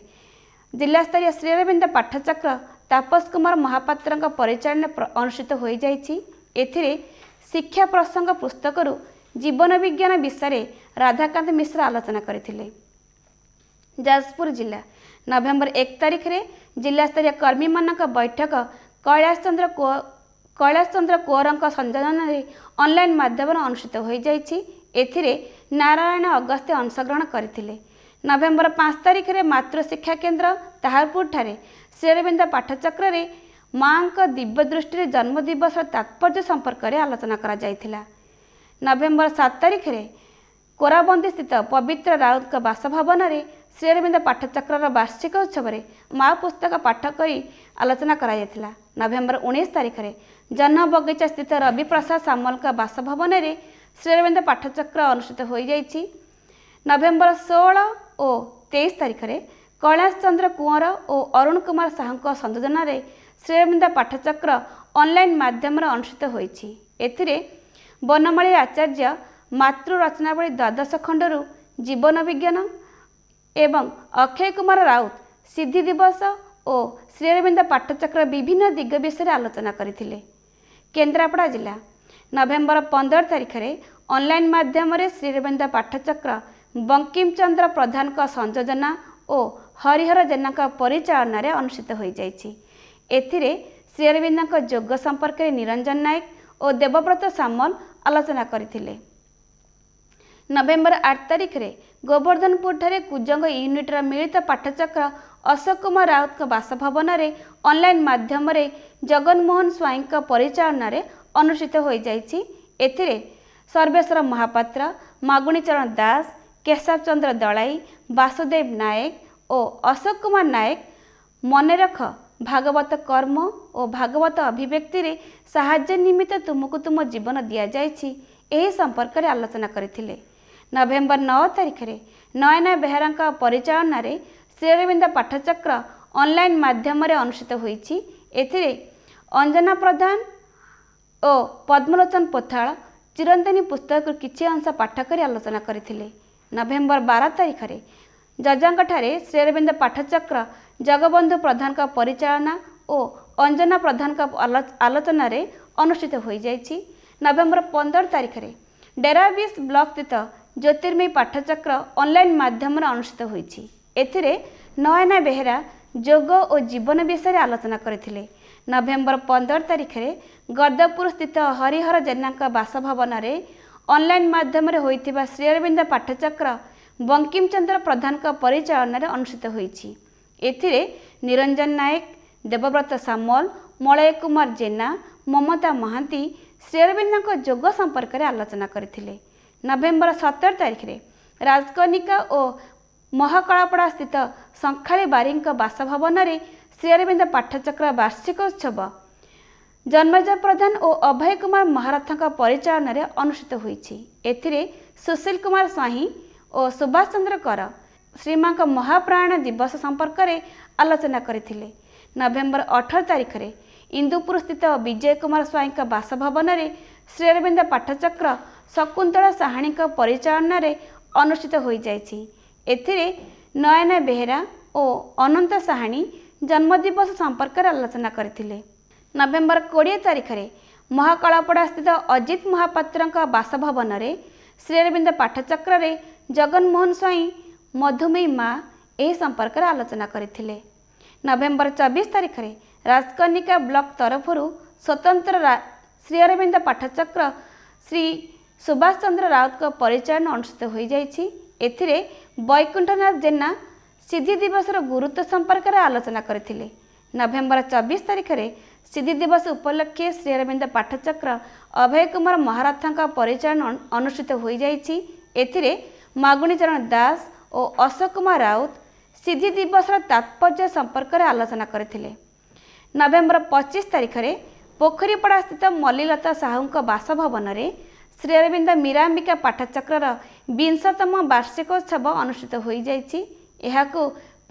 ଜିଲ୍ଲାସ୍ତରୀୟ ଶ୍ରୀରବିନ୍ଦ ପାଠଚକ୍ର ତାପସ କୁମାର ମହାପାତ୍ରଙ୍କ ପରିଚାଳନା ଅନୁଷ୍ଠିତ ହୋଇଯାଇଛି ଏଥିରେ ଶିକ୍ଷା ପ୍ରସଙ୍ଗ ପୁସ୍ତକରୁ ଜୀବନ ବିଜ୍ଞାନ ବିଷୟରେ ରାଧାକାନ୍ତ ମିଶ୍ର ଆଲୋଚନା କରିଥିଲେ ଯାଜପୁର ଜିଲ୍ଲା ନଭେମ୍ବର ଏକ ତାରିଖରେ ଜିଲ୍ଲାସ୍ତରୀୟ କର୍ମୀମାନଙ୍କ ବୈଠକ କୈଳାସଚନ୍ଦ୍ର କୋ କୈଳାସଚନ୍ଦ୍ର କୋରଙ୍କ ସଂଯୋଜନାରେ ଅନଲାଇନ୍ ମାଧ୍ୟମରେ ଅନୁଷ୍ଠିତ ହୋଇଯାଇଛି ଏଥିରେ ନାରାୟଣ ଅଗସ୍ତ୍ୟ ଅଂଶଗ୍ରହଣ କରିଥିଲେ ନଭେମ୍ବର ପାଞ୍ଚ ତାରିଖରେ ମାତୃଶିକ୍ଷା କେନ୍ଦ୍ର ତାହାରପୁରଠାରେ ଶ୍ରୀରବିନ୍ଦ ପାଠଚକ୍ରରେ ମାଆଙ୍କ ଦିବ୍ୟ ଦୃଷ୍ଟିରେ ଜନ୍ମଦିବସର ତାତ୍ପର୍ଯ୍ୟ ସମ୍ପର୍କରେ ଆଲୋଚନା କରାଯାଇଥିଲା ନଭେମ୍ବର ସାତ ତାରିଖରେ କୋରାବନ୍ଦୀ ସ୍ଥିତ ପବିତ୍ର ରାଉତଙ୍କ ବାସଭବନରେ ଶ୍ରୀଅରବିନ୍ଦ ପାଠଚକ୍ରର ବାର୍ଷିକ ଉତ୍ସବରେ ମାଆ ପୁସ୍ତକ ପାଠ କରି ଆଲୋଚନା କରାଯାଇଥିଲା ନଭେମ୍ବର ଉଣେଇଶ ତାରିଖରେ ଜହ୍ନ ବଗିଚା ସ୍ଥିତ ରବିପ୍ରସାଦ ସାମଲଙ୍କ ବାସଭବନରେ ଶ୍ରୀଅରବିନ୍ଦ ପାଠଚକ୍ର ଅନୁଷ୍ଠିତ ହୋଇଯାଇଛି ନଭେମ୍ବର ଷୋହଳ ଓ ତେଇଶ ତାରିଖରେ କୈଳାସ ଚନ୍ଦ୍ର କୁଅଁର ଓ ଅରୁଣ କୁମାର ସାହୁଙ୍କ ସଂଯୋଜନାରେ ଶ୍ରୀଅରବିନ୍ଦା ପାଠଚକ୍ର ଅନଲାଇନ୍ ମାଧ୍ୟମରେ ଅନୁଷ୍ଠିତ ହୋଇଛି ଏଥିରେ ବନମାଳୀ ଆଚାର୍ଯ୍ୟ ମାତୃ ରଚନାବଳୀ ଦ୍ୱାଦଶ ଖଣ୍ଡରୁ ଜୀବନ ବିଜ୍ଞାନ ଏବଂ ଅକ୍ଷୟ କୁମାର ରାଉତ ସିଦ୍ଧି ଦିବସ ଓ ଶ୍ରୀଅରବିନ୍ଦା ପାଠଚକ୍ର ବିଭିନ୍ନ ଦିଗ ବିଷୟରେ ଆଲୋଚନା କରିଥିଲେ କେନ୍ଦ୍ରାପଡ଼ା ଜିଲ୍ଲା ନଭେମ୍ବର ପନ୍ଦର ତାରିଖରେ ଅନଲାଇନ୍ ମାଧ୍ୟମରେ ଶ୍ରୀରବିନ୍ଦା ପାଠଚକ୍ର ବଙ୍କିମ ଚନ୍ଦ୍ର ପ୍ରଧାନଙ୍କ ସଂଯୋଜନା ଓ ହରିହର ଜେନାଙ୍କ ପରିଚାଳନାରେ ଅନୁଷ୍ଠିତ ହୋଇଯାଇଛି ଏଥିରେ ଶ୍ରୀଅରବିନ୍ଦଙ୍କ ଯୋଗ ସମ୍ପର୍କରେ ନିରଞ୍ଜନ ନାୟକ ଓ ଦେବବ୍ରତ ସାମଲ ଆଲୋଚନା କରିଥିଲେ ନଭେମ୍ବର ଆଠ ତାରିଖରେ ଗୋବର୍ଦ୍ଧନପୁରଠାରେ କୁଜଙ୍ଗ ୟୁନିଟ୍ର ମିଳିତ ପାଠଚକ୍ର ଅଶୋକ କୁମାର ରାଉତଙ୍କ ବାସଭବନରେ ଅନଲାଇନ୍ ମାଧ୍ୟମରେ ଜଗନମୋହନ ସ୍ୱାଇଁଙ୍କ ପରିଚାଳନାରେ ଅନୁଷ୍ଠିତ ହୋଇଯାଇଛି ଏଥିରେ ସର୍ବେଶ୍ୱର ମହାପାତ୍ର ମାଗୁଣୀ ଚରଣ ଦାସ କେଶବ ଚନ୍ଦ୍ର ଦଳାଇ ବାସୁଦେବ ନାୟକ ଓ ଅଶୋକ କୁମାର ନାୟକ ମନେରଖ ଭାଗବତ କର୍ମ ଓ ଭାଗବତ ଅଭିବ୍ୟକ୍ତିରେ ସାହାଯ୍ୟ ନିମିତ୍ତ ତୁମକୁ ତୁମ ଜୀବନ ଦିଆଯାଇଛି ଏହି ସମ୍ପର୍କରେ ଆଲୋଚନା କରିଥିଲେ ନଭେମ୍ବର ନଅ ତାରିଖରେ ନୟନା ବେହେରାଙ୍କ ପରିଚାଳନାରେ ଶ୍ରୀଅରବିନ୍ଦ ପାଠଚକ୍ର ଅନଲାଇନ୍ ମାଧ୍ୟମରେ ଅନୁଷ୍ଠିତ ହୋଇଛି ଏଥିରେ ଅଞ୍ଜନା ପ୍ରଧାନ ଓ ପଦ୍ମଲୋଚନ ପୋଥାଳ ଚିରନ୍ତନୀ ପୁସ୍ତକରୁ କିଛି ଅଂଶ ପାଠ କରି ଆଲୋଚନା କରିଥିଲେ ନଭେମ୍ବର ବାର ତାରିଖରେ ଜଜାଙ୍କଠାରେ ଶ୍ରୀଅରବିନ୍ଦ ପାଠଚକ୍ର ଜଗବନ୍ଧୁ ପ୍ରଧାନଙ୍କ ପରିଚାଳନା ଓ ଅଞ୍ଜନା ପ୍ରଧାନଙ୍କ ଆଲୋଚନାରେ ଅନୁଷ୍ଠିତ ହୋଇଯାଇଛି ନଭେମ୍ବର ପନ୍ଦର ତାରିଖରେ ଡେରାବିସ୍ ବ୍ଲକସ୍ଥିତ ଜ୍ୟୋତିର୍ମୟୀ ପାଠଚକ୍ର ଅନଲାଇନ୍ ମାଧ୍ୟମରେ ଅନୁଷ୍ଠିତ ହୋଇଛି ଏଥିରେ ନୟନା ବେହେରା ଯୋଗ ଓ ଜୀବନ ବିଷୟରେ ଆଲୋଚନା କରିଥିଲେ ନଭେମ୍ବର ପନ୍ଦର ତାରିଖରେ ଗର୍ଦ୍ଦପୁର ସ୍ଥିତ ହରିହର ଜେନାଙ୍କ ବାସଭବନରେ ଅନଲାଇନ୍ ମାଧ୍ୟମରେ ହୋଇଥିବା ଶ୍ରୀଅରବିନ୍ଦ ପାଠଚକ୍ର ବଙ୍କିମଚନ୍ଦ୍ର ପ୍ରଧାନଙ୍କ ପରିଚାଳନାରେ ଅନୁଷ୍ଠିତ ହୋଇଛି ଏଥିରେ ନିରଞ୍ଜନ ନାୟକ ଦେବବ୍ରତ ସାମଲ ମଳୟ କୁମାର ଜେନା ମମତା ମହାନ୍ତି ଶ୍ରୀଅରବିନ୍ଦଙ୍କ ଯୋଗ ସମ୍ପର୍କରେ ଆଲୋଚନା କରିଥିଲେ ନଭେମ୍ବର ସତର ତାରିଖରେ ରାଜକନିକା ଓ ମହାକଳାପଡ଼ାସ୍ଥିତ ଶଙ୍ଖାଳି ବାରିଙ୍କ ବାସଭବନରେ ଶ୍ରୀଅରବିନ୍ଦ ପାଠଚକ୍ର ବାର୍ଷିକ ଉତ୍ସବ ଜନ୍ମଜୟ ପ୍ରଧାନ ଓ ଅଭୟ କୁମାର ମହାରଥଙ୍କ ପରିଚାଳନାରେ ଅନୁଷ୍ଠିତ ହୋଇଛି ଏଥିରେ ସୁଶୀଲ କୁମାର ସ୍ୱାଇଁ ଓ ସୁଭାଷ ଚନ୍ଦ୍ର କର ଶ୍ରୀମାଙ୍କ ମହାପ୍ରାୟଣ ଦିବସ ସମ୍ପର୍କରେ ଆଲୋଚନା କରିଥିଲେ ନଭେମ୍ବର ଅଠର ତାରିଖରେ ଇନ୍ଦୁପୁର ସ୍ଥିତ ବିଜୟ କୁମାର ସ୍ୱାଇଁଙ୍କ ବାସଭବନରେ ଶ୍ରୀରବିନ୍ଦ ପାଠଚକ୍ର ଶକୁନ୍ତଳା ସାହାଣୀଙ୍କ ପରିଚାଳନାରେ ଅନୁଷ୍ଠିତ ହୋଇଯାଇଛି ଏଥିରେ ନୟନା ବେହେରା ଓ ଅନନ୍ତ ସାହାଣୀ ଜନ୍ମଦିବସ ସମ୍ପର୍କରେ ଆଲୋଚନା କରିଥିଲେ ନଭେମ୍ବର କୋଡ଼ିଏ ତାରିଖରେ ମହାକଳାପଡ଼ା ସ୍ଥିତ ଅଜିତ ମହାପାତ୍ରଙ୍କ ବାସଭବନରେ ଶ୍ରୀରବିନ୍ଦ ପାଠଚକ୍ରରେ ଜଗନ୍ମୋହନ ସ୍ୱାଇଁ ମଧୁମେହୀ ମା ଏହି ସମ୍ପର୍କରେ ଆଲୋଚନା କରିଥିଲେ ନଭେମ୍ବର ଚବିଶ ତାରିଖରେ ରାଜକନିକା ବ୍ଲକ ତରଫରୁ ସ୍ୱତନ୍ତ୍ର ଶ୍ରୀଅରବିନ୍ଦ ପାଠଚକ୍ର ଶ୍ରୀ ସୁଭାଷ ଚନ୍ଦ୍ର ରାଉତଙ୍କ ପରିଚାଳନା ଅନୁଷ୍ଠିତ ହୋଇଯାଇଛି ଏଥିରେ ବୈକୁଣ୍ଠନାଥ ଜେନା ସିଦ୍ଧି ଦିବସର ଗୁରୁତ୍ୱ ସମ୍ପର୍କରେ ଆଲୋଚନା କରିଥିଲେ ନଭେମ୍ବର ଚବିଶ ତାରିଖରେ ସିଦ୍ଧି ଦିବସ ଉପଲକ୍ଷେ ଶ୍ରୀଅରବିନ୍ଦ ପାଠଚକ୍ର ଅଭୟ କୁମାର ମହାରଥଙ୍କ ପରିଚାଳନା ଅନୁଷ୍ଠିତ ହୋଇଯାଇଛି ଏଥିରେ ମାଗୁଣୀ ଚରଣ ଦାସ ଓ ଅଶୋକ କୁମାର ରାଉତ ସିଦ୍ଧି ଦିବସର ତାତ୍ପର୍ଯ୍ୟ ସମ୍ପର୍କରେ ଆଲୋଚନା କରିଥିଲେ ନଭେମ୍ବର ପଚିଶ ତାରିଖରେ ପୋଖରୀପଡ଼ାସ୍ଥିତ ମଲ୍ଲିଲତା ସାହୁଙ୍କ ବାସଭବନରେ ଶ୍ରୀଅରବିନ୍ଦ ମୀରାମ୍ବିକା ପାଠଚକ୍ରର ବିଂଶତମ ବାର୍ଷିକୋତ୍ସବ ଅନୁଷ୍ଠିତ ହୋଇଯାଇଛି ଏହାକୁ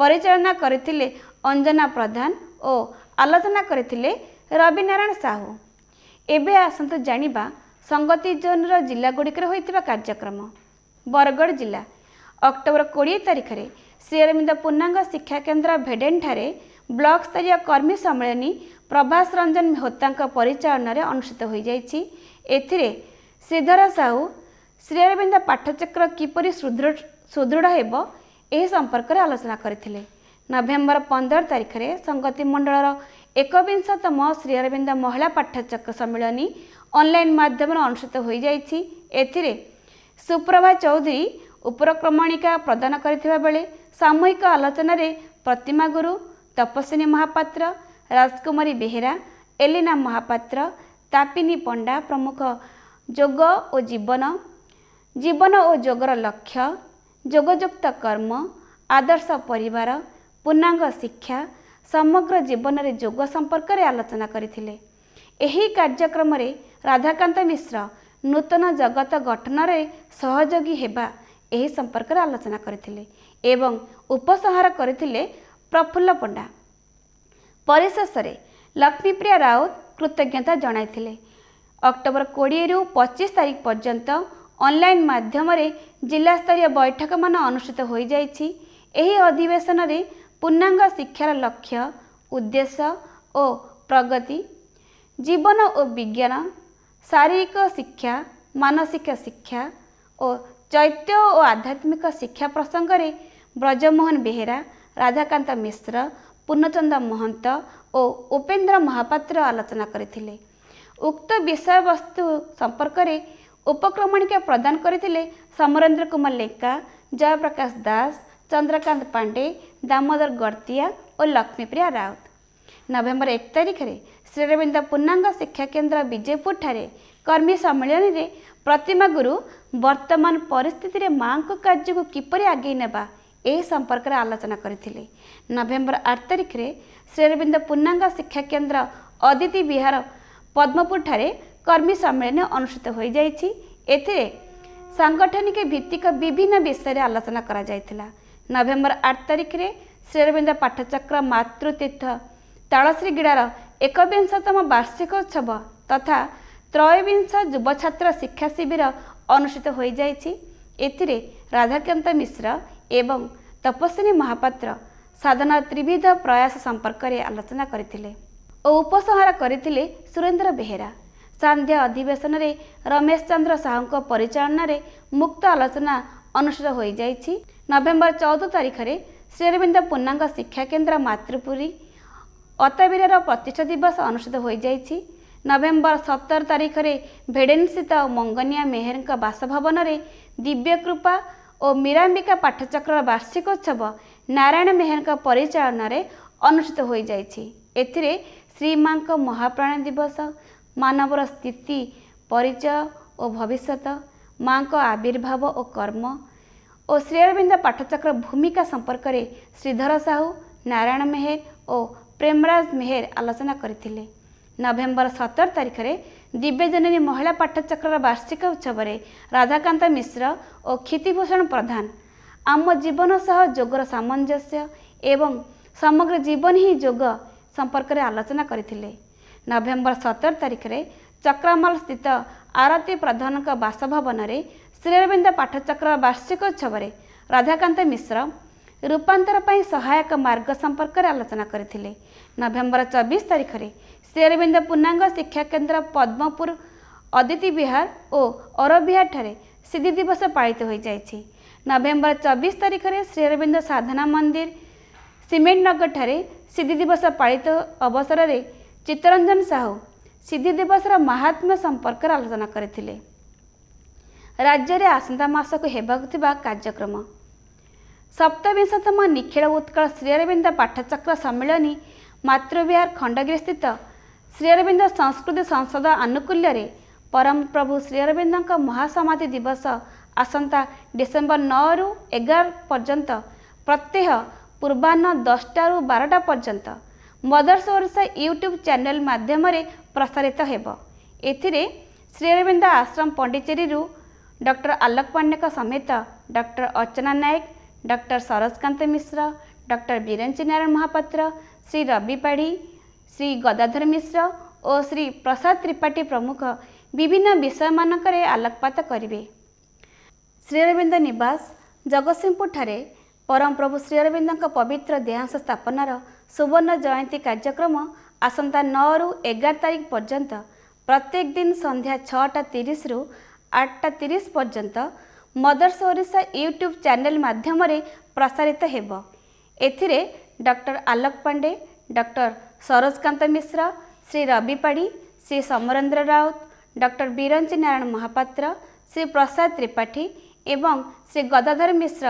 ପରିଚାଳନା କରିଥିଲେ ଅଞ୍ଜନା ପ୍ରଧାନ ଓ ଆଲୋଚନା କରିଥିଲେ ରବିନାରାୟଣ ସାହୁ ଏବେ ଆସନ୍ତୁ ଜାଣିବା ସଙ୍ଗତି ଜୋନ୍ର ଜିଲ୍ଲାଗୁଡ଼ିକରେ ହୋଇଥିବା କାର୍ଯ୍ୟକ୍ରମ ବରଗଡ଼ ଜିଲ୍ଲା ଅକ୍ଟୋବର କୋଡ଼ିଏ ତାରିଖରେ ଶ୍ରୀଅରବିନ୍ଦ ପୂର୍ଣ୍ଣାଙ୍ଗ ଶିକ୍ଷାକେନ୍ଦ୍ର ଭେଡ଼େନ୍ଠାରେ ବ୍ଲକସ୍ତରୀୟ କର୍ମୀ ସମ୍ମିଳନୀ ପ୍ରଭାସ ରଞ୍ଜନ ମେହୋତାଙ୍କ ପରିଚାଳନାରେ ଅନୁଷ୍ଠିତ ହୋଇଯାଇଛି ଏଥିରେ ଶ୍ରୀଧର ସାହୁ ଶ୍ରୀଅରବିନ୍ଦ ପାଠଚକ୍ର କିପରି ସୁଦୃଢ଼ ହେବ ଏହି ସମ୍ପର୍କରେ ଆଲୋଚନା କରିଥିଲେ ନଭେମ୍ବର ପନ୍ଦର ତାରିଖରେ ସଙ୍ଗତି ମଣ୍ଡଳର ଏକବିଂଶତମ ଶ୍ରୀଅରବିନ୍ଦ ମହିଳା ପାଠ୍ୟଚକ୍ର ସମ୍ମିଳନୀ ଅନଲାଇନ୍ ମାଧ୍ୟମରେ ଅନୁଷ୍ଠିତ ହୋଇଯାଇଛି ଏଥିରେ ସୁପ୍ରଭା ଚୌଧୁରୀ ଉପରକ୍ରମଣିକା ପ୍ରଦାନ କରିଥିବା ବେଳେ ସାମୂହିକ ଆଲୋଚନାରେ ପ୍ରତିମା ଗୁରୁ ତପସ୍ୱିନୀ ମହାପାତ୍ର ରାଜକୁମାରୀ ବେହେରା ଏଲିନା ମହାପାତ୍ର ତାପିନୀ ପଣ୍ଡା ପ୍ରମୁଖ ଯୋଗ ଓ ଜୀବନ ଜୀବନ ଓ ଯୋଗର ଲକ୍ଷ୍ୟ ଯୋଗଯୁକ୍ତ କର୍ମ ଆଦର୍ଶ ପରିବାର ପୂର୍ଣ୍ଣାଙ୍ଗ ଶିକ୍ଷା ସମଗ୍ର ଜୀବନରେ ଯୋଗ ସମ୍ପର୍କରେ ଆଲୋଚନା କରିଥିଲେ ଏହି କାର୍ଯ୍ୟକ୍ରମରେ ରାଧାକାନ୍ତ ମିଶ୍ର ନୂତନ ଜଗତ ଗଠନରେ ସହଯୋଗୀ ହେବା ଏହି ସମ୍ପର୍କରେ ଆଲୋଚନା କରିଥିଲେ ଏବଂ ଉପସଂହାର କରିଥିଲେ ପ୍ରଫୁଲ୍ଲ ପଣ୍ଡା ପରିଶେଷରେ ଲକ୍ଷ୍ମୀପ୍ରିୟା ରାଉତ କୃତଜ୍ଞତା ଜଣାଇଥିଲେ ଅକ୍ଟୋବର କୋଡ଼ିଏରୁ ପଚିଶ ତାରିଖ ପର୍ଯ୍ୟନ୍ତ ଅନଲାଇନ୍ ମାଧ୍ୟମରେ ଜିଲ୍ଲାସ୍ତରୀୟ ବୈଠକମାନ ଅନୁଷ୍ଠିତ ହୋଇଯାଇଛି ଏହି ଅଧିବେଶନରେ ପୂର୍ଣ୍ଣାଙ୍ଗ ଶିକ୍ଷାର ଲକ୍ଷ୍ୟ ଉଦ୍ଦେଶ୍ୟ ଓ ପ୍ରଗତି ଜୀବନ ଓ ବିଜ୍ଞାନ ଶାରୀରିକ ଶିକ୍ଷା ମାନସିକ ଶିକ୍ଷା ଓ ଚୈତ୍ୟ ଓ ଆଧ୍ୟାତ୍ମିକ ଶିକ୍ଷା ପ୍ରସଙ୍ଗରେ ବ୍ରଜମୋହନ ବେହେରା ରାଧାକାନ୍ତ ମିଶ୍ର ପୂର୍ଣ୍ଣଚନ୍ଦ୍ର ମହନ୍ତ ଓ ଉପେନ୍ଦ୍ର ମହାପାତ୍ର ଆଲୋଚନା କରିଥିଲେ ଉକ୍ତ ବିଷୟବସ୍ତୁ ସମ୍ପର୍କରେ ଉପକ୍ରମଣିକା ପ୍ରଦାନ କରିଥିଲେ ସମରେନ୍ଦ୍ର କୁମାର ଲେଙ୍କା ଜୟପ୍ରକାଶ ଦାସ ଚନ୍ଦ୍ରକାନ୍ତ ପାଣ୍ଡେ ଦାମୋଦର ଗର୍ତିଆ ଓ ଲକ୍ଷ୍ମୀପ୍ରିୟା ରାଉତ ନଭେମ୍ବର ଏକ ତାରିଖରେ ଶ୍ରୀରବିନ୍ଦ ପୂର୍ଣ୍ଣାଙ୍ଗ ଶିକ୍ଷା କେନ୍ଦ୍ର ବିଜେପୁରଠାରେ କର୍ମୀ ସମ୍ମିଳନୀରେ ପ୍ରତିମା ଗୁରୁ ବର୍ତ୍ତମାନ ପରିସ୍ଥିତିରେ ମାଆଙ୍କ କାର୍ଯ୍ୟକୁ କିପରି ଆଗେଇ ନେବା ଏ ସମ୍ପର୍କରେ ଆଲୋଚନା କରିଥିଲେ ନଭେମ୍ବର ଆଠ ତାରିଖରେ ଶ୍ରୀରବିନ୍ଦ ପୂର୍ଣ୍ଣାଙ୍ଗ ଶିକ୍ଷା କେନ୍ଦ୍ର ଅଦିତି ବିହାର ପଦ୍ମପୁରଠାରେ କର୍ମୀ ସମ୍ମିଳନୀ ଅନୁଷ୍ଠିତ ହୋଇଯାଇଛି ଏଥିରେ ସାଙ୍ଗଠନିକ ଭିତ୍ତିକ ବିଭିନ୍ନ ବିଷୟରେ ଆଲୋଚନା କରାଯାଇଥିଲା ନଭେମ୍ବର ଆଠ ତାରିଖରେ ଶ୍ରୀରବିନ୍ଦ ପାଠଚକ୍ର ମାତୃତୀର୍ଥ ତାଳଶ୍ରୀଗିଡ଼ାର ଏକବିଂଶତମ ବାର୍ଷିକ ଉତ୍ସବ ତଥା ତ୍ରୟୋବିଂଶ ଯୁବଛାତ୍ର ଶିକ୍ଷା ଶିବିର ଅନୁଷ୍ଠିତ ହୋଇଯାଇଛି ଏଥିରେ ରାଧାକାନ୍ତ ମିଶ୍ର ଏବଂ ତପସ୍ୱିନୀ ମହାପାତ୍ର ସାଧନା ତ୍ରିବିଧ ପ୍ରୟାସ ସମ୍ପର୍କରେ ଆଲୋଚନା କରିଥିଲେ ଓ ଉପସଂହାର କରିଥିଲେ ସୁରେନ୍ଦ୍ର ବେହେରା ସାନ୍ଧ୍ୟ ଅଧିବେଶନରେ ରମେଶ ଚନ୍ଦ୍ର ସାହୁଙ୍କ ପରିଚାଳନାରେ ମୁକ୍ତ ଆଲୋଚନା ଅନୁଷ୍ଠିତ ହୋଇଯାଇଛି ନଭେମ୍ବର ଚଉଦ ତାରିଖରେ ଶ୍ରୀରବିନ୍ଦ ପୂର୍ଣ୍ଣାଙ୍ଗ ଶିକ୍ଷାକେନ୍ଦ୍ର ମାତୃପୁରୀ ଅତବିରାର ପ୍ରତିଷ୍ଠା ଦିବସ ଅନୁଷ୍ଠିତ ହୋଇଯାଇଛି ନଭେମ୍ବର ସତର ତାରିଖରେ ଭେଡ଼େନସ୍ଥିତ ମଙ୍ଗନିଆ ମେହେରଙ୍କ ବାସଭବନରେ ଦିବ୍ୟକୃପା ଓ ମୀରାମ୍ବିକା ପାଠଚକ୍ରର ବାର୍ଷିକୋତ୍ସବ ନାରାୟଣ ମେହେରଙ୍କ ପରିଚାଳନାରେ ଅନୁଷ୍ଠିତ ହୋଇଯାଇଛି ଏଥିରେ ଶ୍ରୀମାଙ୍କ ମହାପ୍ରାଣ ଦିବସ ମାନବର ସ୍ଥିତି ପରିଚୟ ଓ ଭବିଷ୍ୟତ ମାଆଙ୍କ ଆବିର୍ଭାବ ଓ କର୍ମ ଓ ଶ୍ରୀଅରବିନ୍ଦ ପାଠଚକ୍ର ଭୂମିକା ସମ୍ପର୍କରେ ଶ୍ରୀଧର ସାହୁ ନାରାୟଣ ମେହେର ଓ ପ୍ରେମରାଜ ମେହେର ଆଲୋଚନା କରିଥିଲେ ନଭେମ୍ବର ସତର ତାରିଖରେ ଦିବ୍ୟଜନନୀ ମହିଳା ପାଠଚକ୍ରର ବାର୍ଷିକ ଉତ୍ସବରେ ରାଧାକାନ୍ତ ମିଶ୍ର ଓ କ୍ଷିତିଭୂଷଣ ପ୍ରଧାନ ଆମ ଜୀବନ ସହ ଯୋଗର ସାମଞ୍ଜସ୍ୟ ଏବଂ ସମଗ୍ର ଜୀବନ ହିଁ ଯୋଗ ସମ୍ପର୍କରେ ଆଲୋଚନା କରିଥିଲେ ନଭେମ୍ବର ସତର ତାରିଖରେ ଚକ୍ରାମଲ ସ୍ଥିତ ଆରତୀ ପ୍ରଧାନଙ୍କ ବାସଭବନରେ ଶ୍ରୀରବିନ୍ଦ ପାଠଚକ୍ରର ବାର୍ଷିକ ଉତ୍ସବରେ ରାଧାକାନ୍ତ ମିଶ୍ର ରୂପାନ୍ତର ପାଇଁ ସହାୟକ ମାର୍ଗ ସମ୍ପର୍କରେ ଆଲୋଚନା କରିଥିଲେ ନଭେମ୍ବର ଚବିଶ ତାରିଖରେ ଶ୍ରୀ ଅରବିନ୍ଦ ପୁନାଙ୍ଗ ଶିକ୍ଷାକେନ୍ଦ୍ର ପଦ୍ମପୁର ଅଦିତି ବିହାର ଓ ଅରବିହାରଠାରେ ସିଦ୍ଧି ଦିବସ ପାଳିତ ହୋଇଯାଇଛି ନଭେମ୍ବର ଚବିଶ ତାରିଖରେ ଶ୍ରୀ ଅରବିନ୍ଦ ସାଧନା ମନ୍ଦିର ସିମେଣ୍ଟନଗରଠାରେ ସିଦ୍ଧି ଦିବସ ପାଳିତ ଅବସରରେ ଚିତ୍ତରଞ୍ଜନ ସାହୁ ସିଦ୍ଧି ଦିବସର ମହାତ୍ମ୍ୟ ସମ୍ପର୍କରେ ଆଲୋଚନା କରିଥିଲେ ରାଜ୍ୟରେ ଆସନ୍ତା ମାସକୁ ହେବାକୁ ଥିବା କାର୍ଯ୍ୟକ୍ରମ ସପ୍ତବିଂଶତମ ନିଖିଳ ଉତ୍କଳ ଶ୍ରୀ ଅରବିନ୍ଦ ପାଠଚକ୍ର ସମ୍ମିଳନୀ ମାତୃବିହାର ଖଣ୍ଡଗିରି ସ୍ଥିତ श्री अरविन्द संस्कृति संसद आनुकूल्यले परमप्रभु श्री अरविन्दको महासमाधि दिवस आसेम्बर नु एघार पर्न्त प्रत्य पूर्वाह दसटा रु बारा पर्न्त मदरस वर्षा युट्युब च्याने माध्यमले प्रसारित हे ए श्री अरविन्द आश्रम पण्डिचेरी डक्टर आलोक पाण्ड्या समेत doctor Archana Nayak doctor Sarojkanta Mishra doctor Biranchi Narayan Mohapatra Shri Ravi Shri Gadadhar Mishra ଓ ଶ୍ରୀ ପ୍ରସାଦ ତ୍ରିପାଠୀ ପ୍ରମୁଖ ବିଭିନ୍ନ ବିଷୟମାନଙ୍କରେ ଆଲୋକପାତ କରିବେ ଶ୍ରୀଅରବିନ୍ଦ ନିବାସ ଜଗତସିଂହପୁରଠାରେ ପରମପ୍ରଭୁ ଶ୍ରୀଅରବିନ୍ଦଙ୍କ ପବିତ୍ର ଦେହାଂଶ ସ୍ଥାପନାର ସୁବର୍ଣ୍ଣ ଜୟନ୍ତୀ କାର୍ଯ୍ୟକ୍ରମ ଆସନ୍ତା ନଅରୁ ଏଗାର ତାରିଖ ପର୍ଯ୍ୟନ୍ତ ପ୍ରତ୍ୟେକ ଦିନ ସନ୍ଧ୍ୟା ଛଅଟା ତିରିଶରୁ ଆଠଟା ତିରିଶ ପର୍ଯ୍ୟନ୍ତ ମଦର୍ସ ଓଡ଼ିଶା ୟୁଟ୍ୟୁବ୍ ଚ୍ୟାନେଲ୍ ମାଧ୍ୟମରେ ପ୍ରସାରିତ ହେବ ଏଥିରେ doctor Alok Pandey doctor Sarojkanta Mishra Shri Ravi Padhi Shri Samarendra Rout doctor Biranchi Narayan Mohapatra Shri Prasad Tripathy ଏବଂ ଶ୍ରୀ ଗଦାଧର ମିଶ୍ର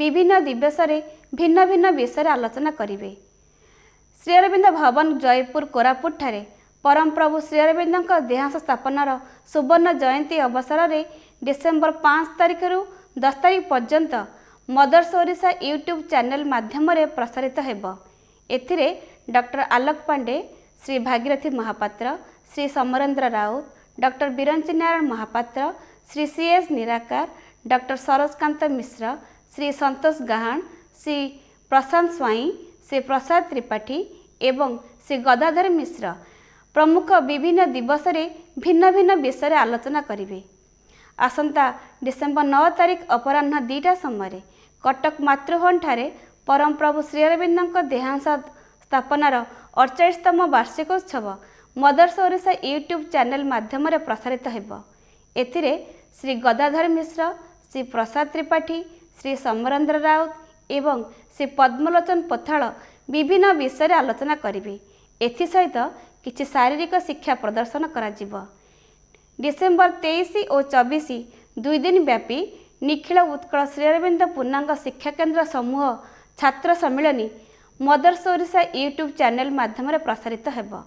ବିଭିନ୍ନ ଦିବସରେ ଭିନ୍ନ ଭିନ୍ନ ବିଷୟରେ ଆଲୋଚନା କରିବେ ଶ୍ରୀ ଅରବିନ୍ଦ ଭବନ ଜୟପୁର କୋରାପୁଟଠାରେ ପରମପ୍ରଭୁ ଶ୍ରୀ ଅରବିନ୍ଦଙ୍କ ଦେହାଂଶ ସ୍ଥାପନର ସୁବର୍ଣ୍ଣ ଜୟନ୍ତୀ ଅବସରରେ ଡିସେମ୍ବର ପାଞ୍ଚ ତାରିଖରୁ ଦଶ ତାରିଖ ପର୍ଯ୍ୟନ୍ତ ମଦର୍ସ ଓଡ଼ିଶା ୟୁଟ୍ୟୁବ୍ ଚ୍ୟାନେଲ୍ ମାଧ୍ୟମରେ ପ୍ରସାରିତ ହେବ ଏଥିରେ doctor Alok Pandey Shri Bhagirathi Mohapatra Shri Samarendra Rout doctor Biranchi Narayan Mohapatra Shri C S Nirakar doctor Sarojkanta Mishra Shri Santosh Gahan Shri Prashant Swain Shri Prasad Tripathy ଏବଂ ଶ୍ରୀ ଗଦାଧର ମିଶ୍ର ପ୍ରମୁଖ ବିଭିନ୍ନ ଦିବସରେ ଭିନ୍ନ ଭିନ୍ନ ବିଷୟରେ ଆଲୋଚନା କରିବେ ଆସନ୍ତା ଡିସେମ୍ବର ନଅ ତାରିଖ ଅପରାହ୍ନ ଦୁଇଟା ସମୟରେ କଟକ ମାତୃଭବନଠାରେ ପରମପ୍ରଭୁ ଶ୍ରୀଅରବିନ୍ଦଙ୍କ ଦେହାଂଶ ସ୍ଥାପନାର ଅଠଚାଳିଶତମ ବାର୍ଷିକ ଉତ୍ସବ ମଦର୍ସ ଓଡ଼ିଶା ୟୁଟ୍ୟୁବ୍ ଚ୍ୟାନେଲ୍ ମାଧ୍ୟମରେ ପ୍ରସାରିତ ହେବ ଏଥିରେ ଶ୍ରୀ ଗଦାଧର ମିଶ୍ର ଶ୍ରୀ ପ୍ରସାଦ ତ୍ରିପାଠୀ ଶ୍ରୀ ସମରେନ୍ଦ୍ର ରାଉତ ଏବଂ ଶ୍ରୀ ପଦ୍ମଲୋଚନ ପୋଥାଳ ବିଭିନ୍ନ ବିଷୟରେ ଆଲୋଚନା କରିବେ ଏଥିସହିତ କିଛି ଶାରୀରିକ ଶିକ୍ଷା ପ୍ରଦର୍ଶନ କରାଯିବ ଡିସେମ୍ବର ତେଇଶ ଓ ଚବିଶ ଦୁଇ ଦିନ ବ୍ୟାପୀ ନିଖିଳ ଉତ୍କଳ ଶ୍ରୀରବିନ୍ଦ ଅରବିନ୍ଦ ପୂର୍ଣ୍ଣାଙ୍ଗ ଶିକ୍ଷାକେନ୍ଦ୍ର ସମୂହ ଛାତ୍ର ସମ୍ମିଳନୀ ମଦର୍ସ ଓଡ଼ିଶା ୟୁଟ୍ୟୁବ୍ ଚ୍ୟାନେଲ୍ ମାଧ୍ୟମରେ ପ୍ରସାରିତ ହେବ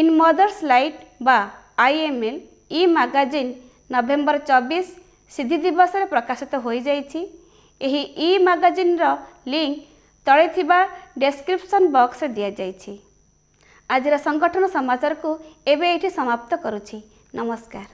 ଇନ୍ ମଦର୍ସ ଲାଇଟ୍ ବା ଆଇଏମ୍ଏଲ୍ ଇ ମାଗାଜିନ୍ ନଭେମ୍ବର ଚବିଶ ସିଦ୍ଧି ଦିବସରେ ପ୍ରକାଶିତ ହୋଇଯାଇଛି ଏହି ଇ ମାଗାଜିନ୍ର ଲିଙ୍କ ତଳେ ଥିବା ଡେସ୍କ୍ରିପ୍ସନ୍ ବକ୍ସରେ ଦିଆଯାଇଛି ଆଜିର ସଂଗଠନ ସମାଚାରକୁ ଏବେ ଏଇଠି ସମାପ୍ତ କରୁଛି ନମସ୍କାର